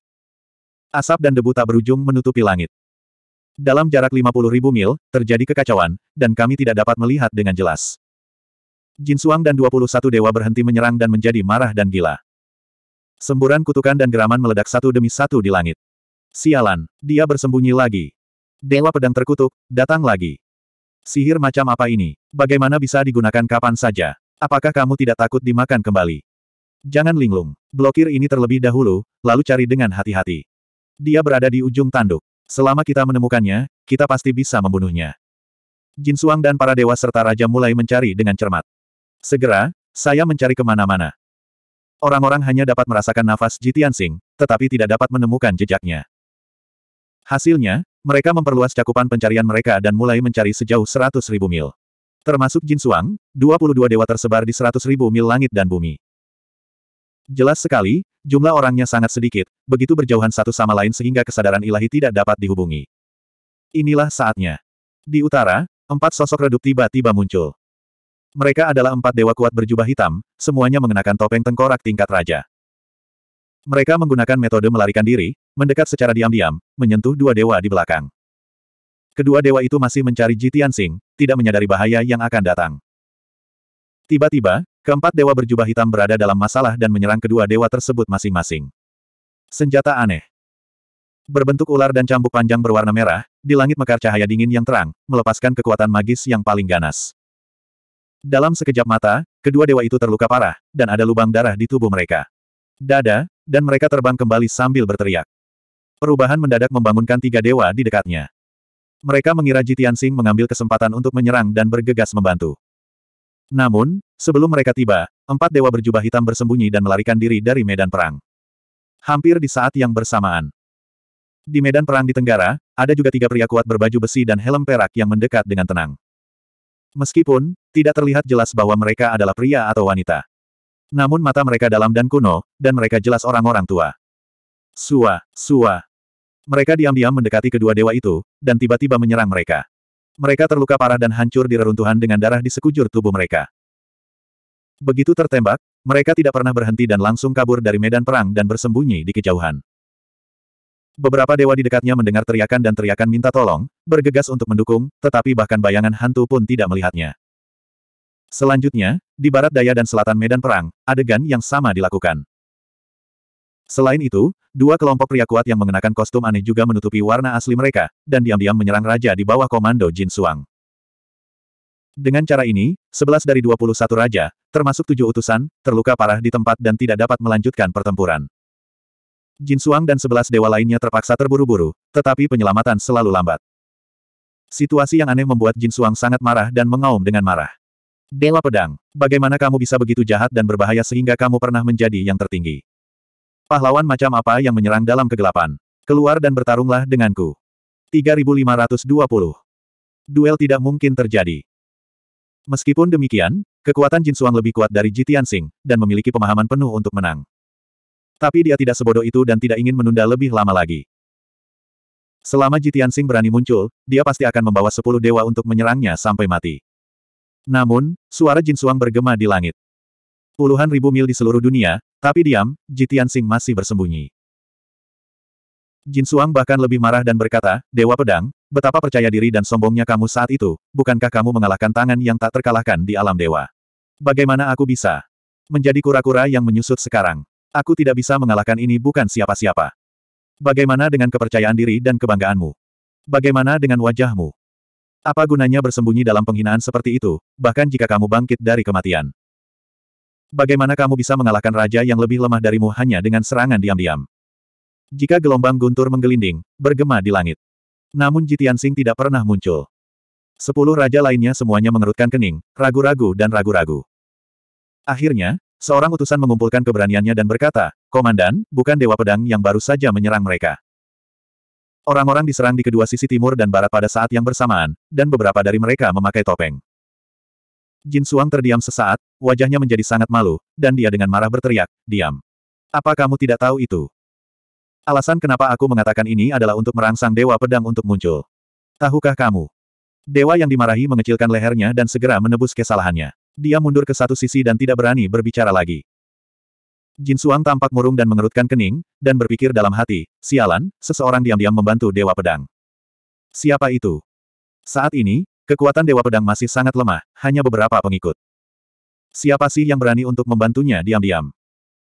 Asap dan debu tak berujung menutupi langit. Dalam jarak 50 ribu mil, terjadi kekacauan, dan kami tidak dapat melihat dengan jelas. Jin Suang dan 21 dewa berhenti menyerang dan menjadi marah dan gila. Semburan kutukan dan geraman meledak satu demi satu di langit. Sialan, dia bersembunyi lagi. Dewa pedang terkutuk, datang lagi. Sihir macam apa ini? Bagaimana bisa digunakan kapan saja? Apakah kamu tidak takut dimakan kembali? Jangan linglung. Blokir ini terlebih dahulu, lalu cari dengan hati-hati. Dia berada di ujung tanduk. Selama kita menemukannya, kita pasti bisa membunuhnya. Jin Suang dan para dewa serta raja mulai mencari dengan cermat. Segera, saya mencari kemana-mana. Orang-orang hanya dapat merasakan nafas Jitian Sing, tetapi tidak dapat menemukan jejaknya. Hasilnya, mereka memperluas cakupan pencarian mereka dan mulai mencari sejauh 100.000 mil. Termasuk Jin Suang, 22 dewa tersebar di 100.000 mil langit dan bumi. Jelas sekali, jumlah orangnya sangat sedikit, begitu berjauhan satu sama lain sehingga kesadaran ilahi tidak dapat dihubungi. Inilah saatnya. Di utara, empat sosok redup tiba-tiba muncul. Mereka adalah empat dewa kuat berjubah hitam, semuanya mengenakan topeng tengkorak tingkat raja. Mereka menggunakan metode melarikan diri, mendekat secara diam-diam, menyentuh dua dewa di belakang. Kedua dewa itu masih mencari Jitian Sing, tidak menyadari bahaya yang akan datang. Tiba-tiba, Keempat dewa berjubah hitam berada dalam masalah dan menyerang kedua dewa tersebut masing-masing. Senjata aneh. Berbentuk ular dan cambuk panjang berwarna merah, di langit mekar cahaya dingin yang terang, melepaskan kekuatan magis yang paling ganas. Dalam sekejap mata, kedua dewa itu terluka parah, dan ada lubang darah di tubuh mereka. Dada, dan mereka terbang kembali sambil berteriak. Perubahan mendadak membangunkan tiga dewa di dekatnya. Mereka mengira Jitian Sing mengambil kesempatan untuk menyerang dan bergegas membantu. Namun, sebelum mereka tiba, empat dewa berjubah hitam bersembunyi dan melarikan diri dari medan perang. Hampir di saat yang bersamaan. Di medan perang di Tenggara, ada juga tiga pria kuat berbaju besi dan helm perak yang mendekat dengan tenang. Meskipun, tidak terlihat jelas bahwa mereka adalah pria atau wanita. Namun mata mereka dalam dan kuno, dan mereka jelas orang-orang tua. Sua, sua. Mereka diam-diam mendekati kedua dewa itu, dan tiba-tiba menyerang mereka. Mereka terluka parah dan hancur di reruntuhan dengan darah di sekujur tubuh mereka. Begitu tertembak, mereka tidak pernah berhenti dan langsung kabur dari medan perang dan bersembunyi di kejauhan. Beberapa dewa di dekatnya mendengar teriakan dan teriakan minta tolong, bergegas untuk mendukung, tetapi bahkan bayangan hantu pun tidak melihatnya. Selanjutnya, di barat daya dan selatan medan perang, adegan yang sama dilakukan. Selain itu, dua kelompok pria kuat yang mengenakan kostum aneh juga menutupi warna asli mereka, dan diam-diam menyerang raja di bawah komando Jin Suang. Dengan cara ini, sebelas dari dua puluh satu raja, termasuk tujuh utusan, terluka parah di tempat dan tidak dapat melanjutkan pertempuran. Jin Suang dan sebelas dewa lainnya terpaksa terburu-buru, tetapi penyelamatan selalu lambat. Situasi yang aneh membuat Jin Suang sangat marah dan mengaum dengan marah. Dewa Pedang, bagaimana kamu bisa begitu jahat dan berbahaya sehingga kamu pernah menjadi yang tertinggi? Pahlawan macam apa yang menyerang dalam kegelapan? Keluar dan bertarunglah denganku. 3520. Duel tidak mungkin terjadi. Meskipun demikian, kekuatan Jin Suang lebih kuat dari Ji Tianxing, dan memiliki pemahaman penuh untuk menang. Tapi dia tidak sebodoh itu dan tidak ingin menunda lebih lama lagi. Selama Ji Tianxing berani muncul, dia pasti akan membawa sepuluh dewa untuk menyerangnya sampai mati. Namun, suara Jin Suang bergema di langit puluhan ribu mil di seluruh dunia, tapi diam, Jitian Sing masih bersembunyi. Jin Suang bahkan lebih marah dan berkata, Dewa Pedang, betapa percaya diri dan sombongnya kamu saat itu, bukankah kamu mengalahkan tangan yang tak terkalahkan di alam dewa? Bagaimana aku bisa menjadi kura-kura yang menyusut sekarang? Aku tidak bisa mengalahkan ini bukan siapa-siapa. Bagaimana dengan kepercayaan diri dan kebanggaanmu? Bagaimana dengan wajahmu? Apa gunanya bersembunyi dalam penghinaan seperti itu, bahkan jika kamu bangkit dari kematian? Bagaimana kamu bisa mengalahkan raja yang lebih lemah darimu hanya dengan serangan diam-diam? Jika gelombang guntur menggelinding, bergema di langit. Namun Jitian Sing tidak pernah muncul. Sepuluh raja lainnya semuanya mengerutkan kening, ragu-ragu dan ragu-ragu. Akhirnya, seorang utusan mengumpulkan keberaniannya dan berkata, Komandan, bukan Dewa Pedang yang baru saja menyerang mereka. Orang-orang diserang di kedua sisi timur dan barat pada saat yang bersamaan, dan beberapa dari mereka memakai topeng. Jin Suang terdiam sesaat, wajahnya menjadi sangat malu, dan dia dengan marah berteriak, diam. Apa kamu tidak tahu itu? Alasan kenapa aku mengatakan ini adalah untuk merangsang Dewa Pedang untuk muncul. Tahukah kamu? Dewa yang dimarahi mengecilkan lehernya dan segera menebus kesalahannya. Dia mundur ke satu sisi dan tidak berani berbicara lagi. Jin Suang tampak murung dan mengerutkan kening, dan berpikir dalam hati, sialan, seseorang diam-diam membantu Dewa Pedang. Siapa itu? Saat ini, Kekuatan Dewa Pedang masih sangat lemah, hanya beberapa pengikut. Siapa sih yang berani untuk membantunya diam-diam?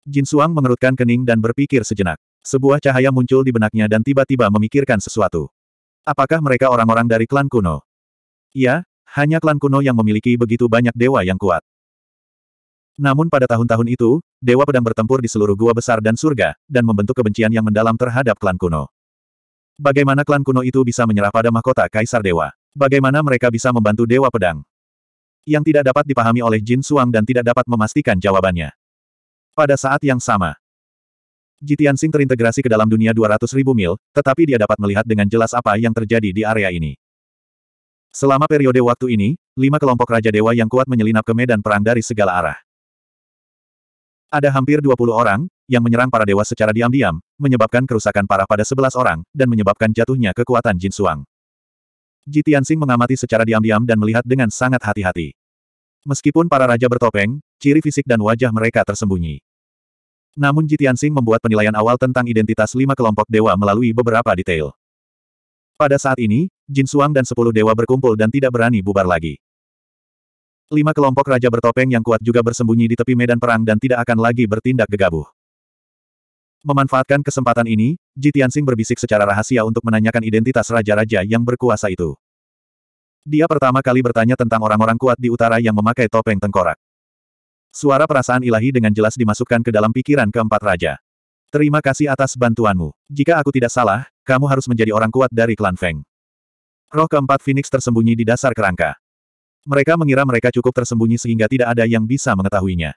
Jin Suang mengerutkan kening dan berpikir sejenak. Sebuah cahaya muncul di benaknya dan tiba-tiba memikirkan sesuatu. Apakah mereka orang-orang dari klan kuno? Ya, hanya klan kuno yang memiliki begitu banyak dewa yang kuat. Namun pada tahun-tahun itu, Dewa Pedang bertempur di seluruh gua besar dan surga, dan membentuk kebencian yang mendalam terhadap klan kuno. Bagaimana klan kuno itu bisa menyerah pada mahkota Kaisar Dewa? Bagaimana mereka bisa membantu Dewa Pedang? Yang tidak dapat dipahami oleh Jin Suang dan tidak dapat memastikan jawabannya. Pada saat yang sama, Jitian Sing terintegrasi ke dalam dunia 200 ribu mil, tetapi dia dapat melihat dengan jelas apa yang terjadi di area ini. Selama periode waktu ini, lima kelompok Raja Dewa yang kuat menyelinap ke medan perang dari segala arah. Ada hampir 20 orang, yang menyerang para dewa secara diam-diam, menyebabkan kerusakan parah pada 11 orang, dan menyebabkan jatuhnya kekuatan Jin Suang. Ji mengamati secara diam-diam dan melihat dengan sangat hati-hati. Meskipun para raja bertopeng, ciri fisik dan wajah mereka tersembunyi. Namun Ji membuat penilaian awal tentang identitas lima kelompok dewa melalui beberapa detail. Pada saat ini, Jin Suang dan sepuluh dewa berkumpul dan tidak berani bubar lagi. Lima kelompok raja bertopeng yang kuat juga bersembunyi di tepi medan perang dan tidak akan lagi bertindak gegabah. Memanfaatkan kesempatan ini, Ji berbisik secara rahasia untuk menanyakan identitas raja-raja yang berkuasa itu. Dia pertama kali bertanya tentang orang-orang kuat di utara yang memakai topeng tengkorak. Suara perasaan ilahi dengan jelas dimasukkan ke dalam pikiran keempat raja. Terima kasih atas bantuanmu. Jika aku tidak salah, kamu harus menjadi orang kuat dari klan Feng. Roh keempat Phoenix tersembunyi di dasar kerangka. Mereka mengira mereka cukup tersembunyi sehingga tidak ada yang bisa mengetahuinya.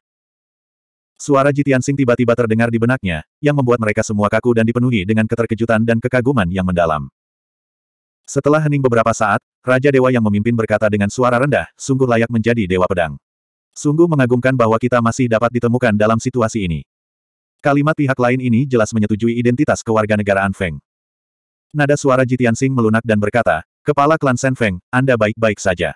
Suara Jitian Sing tiba-tiba terdengar di benaknya, yang membuat mereka semua kaku dan dipenuhi dengan keterkejutan dan kekaguman yang mendalam. Setelah hening beberapa saat, Raja Dewa yang memimpin berkata dengan suara rendah, sungguh layak menjadi Dewa Pedang. Sungguh mengagumkan bahwa kita masih dapat ditemukan dalam situasi ini. Kalimat pihak lain ini jelas menyetujui identitas kewarganegaraan Feng. Nada suara Jitian Sing melunak dan berkata, Kepala klan Sen Feng, Anda baik-baik saja.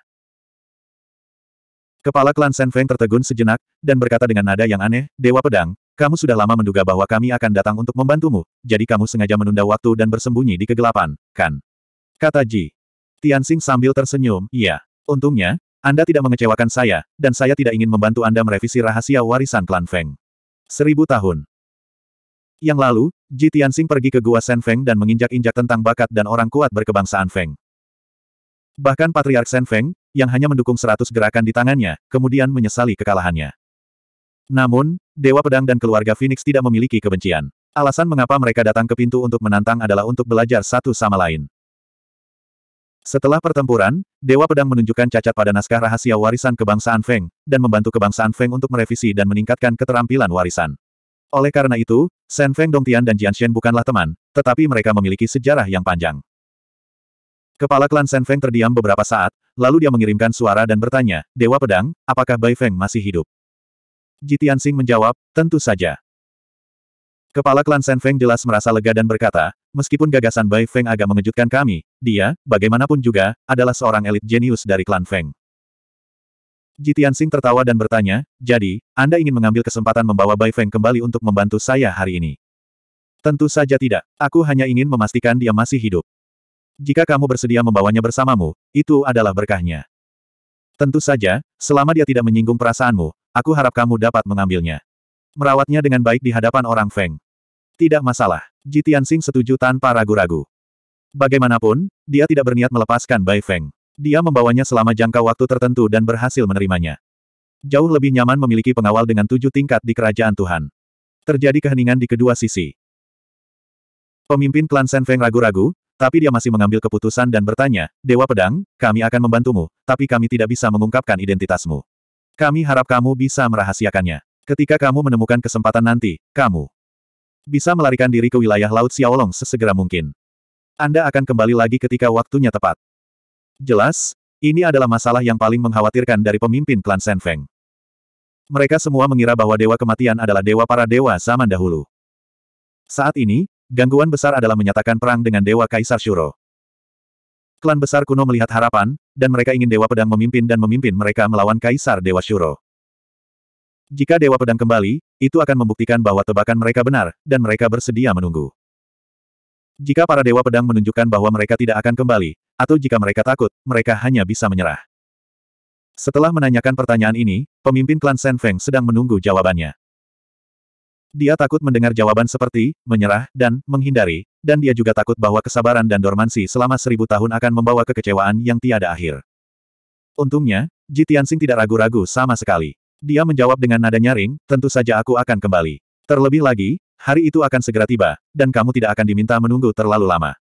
Kepala klan Shen Feng tertegun sejenak, dan berkata dengan nada yang aneh, Dewa Pedang, kamu sudah lama menduga bahwa kami akan datang untuk membantumu, jadi kamu sengaja menunda waktu dan bersembunyi di kegelapan, kan? Kata Ji. Tianxing sambil tersenyum, iya. Untungnya, Anda tidak mengecewakan saya, dan saya tidak ingin membantu Anda merevisi rahasia warisan klan Feng. Seribu tahun. Yang lalu, Ji Tianxing pergi ke Gua Shen Feng dan menginjak-injak tentang bakat dan orang kuat berkebangsaan Feng. Bahkan Patriark Shen Feng, yang hanya mendukung seratus gerakan di tangannya, kemudian menyesali kekalahannya. Namun, Dewa Pedang dan keluarga Phoenix tidak memiliki kebencian. Alasan mengapa mereka datang ke pintu untuk menantang adalah untuk belajar satu sama lain. Setelah pertempuran, Dewa Pedang menunjukkan cacat pada naskah rahasia warisan kebangsaan Feng, dan membantu kebangsaan Feng untuk merevisi dan meningkatkan keterampilan warisan. Oleh karena itu, Shen Feng Dongtian dan Jian Shen bukanlah teman, tetapi mereka memiliki sejarah yang panjang. Kepala klan Shen Feng terdiam beberapa saat, lalu dia mengirimkan suara dan bertanya, Dewa Pedang, apakah Bai Feng masih hidup? Jitian Sing menjawab, tentu saja. Kepala klan Shen Feng jelas merasa lega dan berkata, meskipun gagasan Bai Feng agak mengejutkan kami, dia, bagaimanapun juga, adalah seorang elit jenius dari klan Feng. Jitian Sing tertawa dan bertanya, jadi, Anda ingin mengambil kesempatan membawa Bai Feng kembali untuk membantu saya hari ini? Tentu saja tidak. Aku hanya ingin memastikan dia masih hidup. Jika kamu bersedia membawanya bersamamu, itu adalah berkahnya. Tentu saja, selama dia tidak menyinggung perasaanmu, aku harap kamu dapat mengambilnya. Merawatnya dengan baik di hadapan orang Feng. Tidak masalah. Jitian Sing setuju tanpa ragu-ragu. Bagaimanapun, dia tidak berniat melepaskan Bai Feng. Dia membawanya selama jangka waktu tertentu dan berhasil menerimanya. Jauh lebih nyaman memiliki pengawal dengan tujuh tingkat di kerajaan Tuhan. Terjadi keheningan di kedua sisi. Pemimpin klan Sen Feng ragu-ragu, tapi dia masih mengambil keputusan dan bertanya, Dewa Pedang, kami akan membantumu, tapi kami tidak bisa mengungkapkan identitasmu. Kami harap kamu bisa merahasiakannya. Ketika kamu menemukan kesempatan nanti, kamu bisa melarikan diri ke wilayah Laut Xiaolong sesegera mungkin. Anda akan kembali lagi ketika waktunya tepat. Jelas, ini adalah masalah yang paling mengkhawatirkan dari pemimpin klan Senfeng. Mereka semua mengira bahwa Dewa Kematian adalah Dewa para Dewa zaman dahulu. Saat ini, Gangguan besar adalah menyatakan perang dengan Dewa Kaisar Shuro. Klan besar kuno melihat harapan, dan mereka ingin Dewa Pedang memimpin dan memimpin mereka melawan Kaisar Dewa Shuro. Jika Dewa Pedang kembali, itu akan membuktikan bahwa tebakan mereka benar, dan mereka bersedia menunggu. Jika para Dewa Pedang menunjukkan bahwa mereka tidak akan kembali, atau jika mereka takut, mereka hanya bisa menyerah. Setelah menanyakan pertanyaan ini, pemimpin klan Sen Feng sedang menunggu jawabannya. Dia takut mendengar jawaban seperti, menyerah, dan menghindari, dan dia juga takut bahwa kesabaran dan dormansi selama seribu tahun akan membawa kekecewaan yang tiada akhir. Untungnya, Ji Tianxing tidak ragu-ragu sama sekali. Dia menjawab dengan nada nyaring, tentu saja aku akan kembali. Terlebih lagi, hari itu akan segera tiba, dan kamu tidak akan diminta menunggu terlalu lama.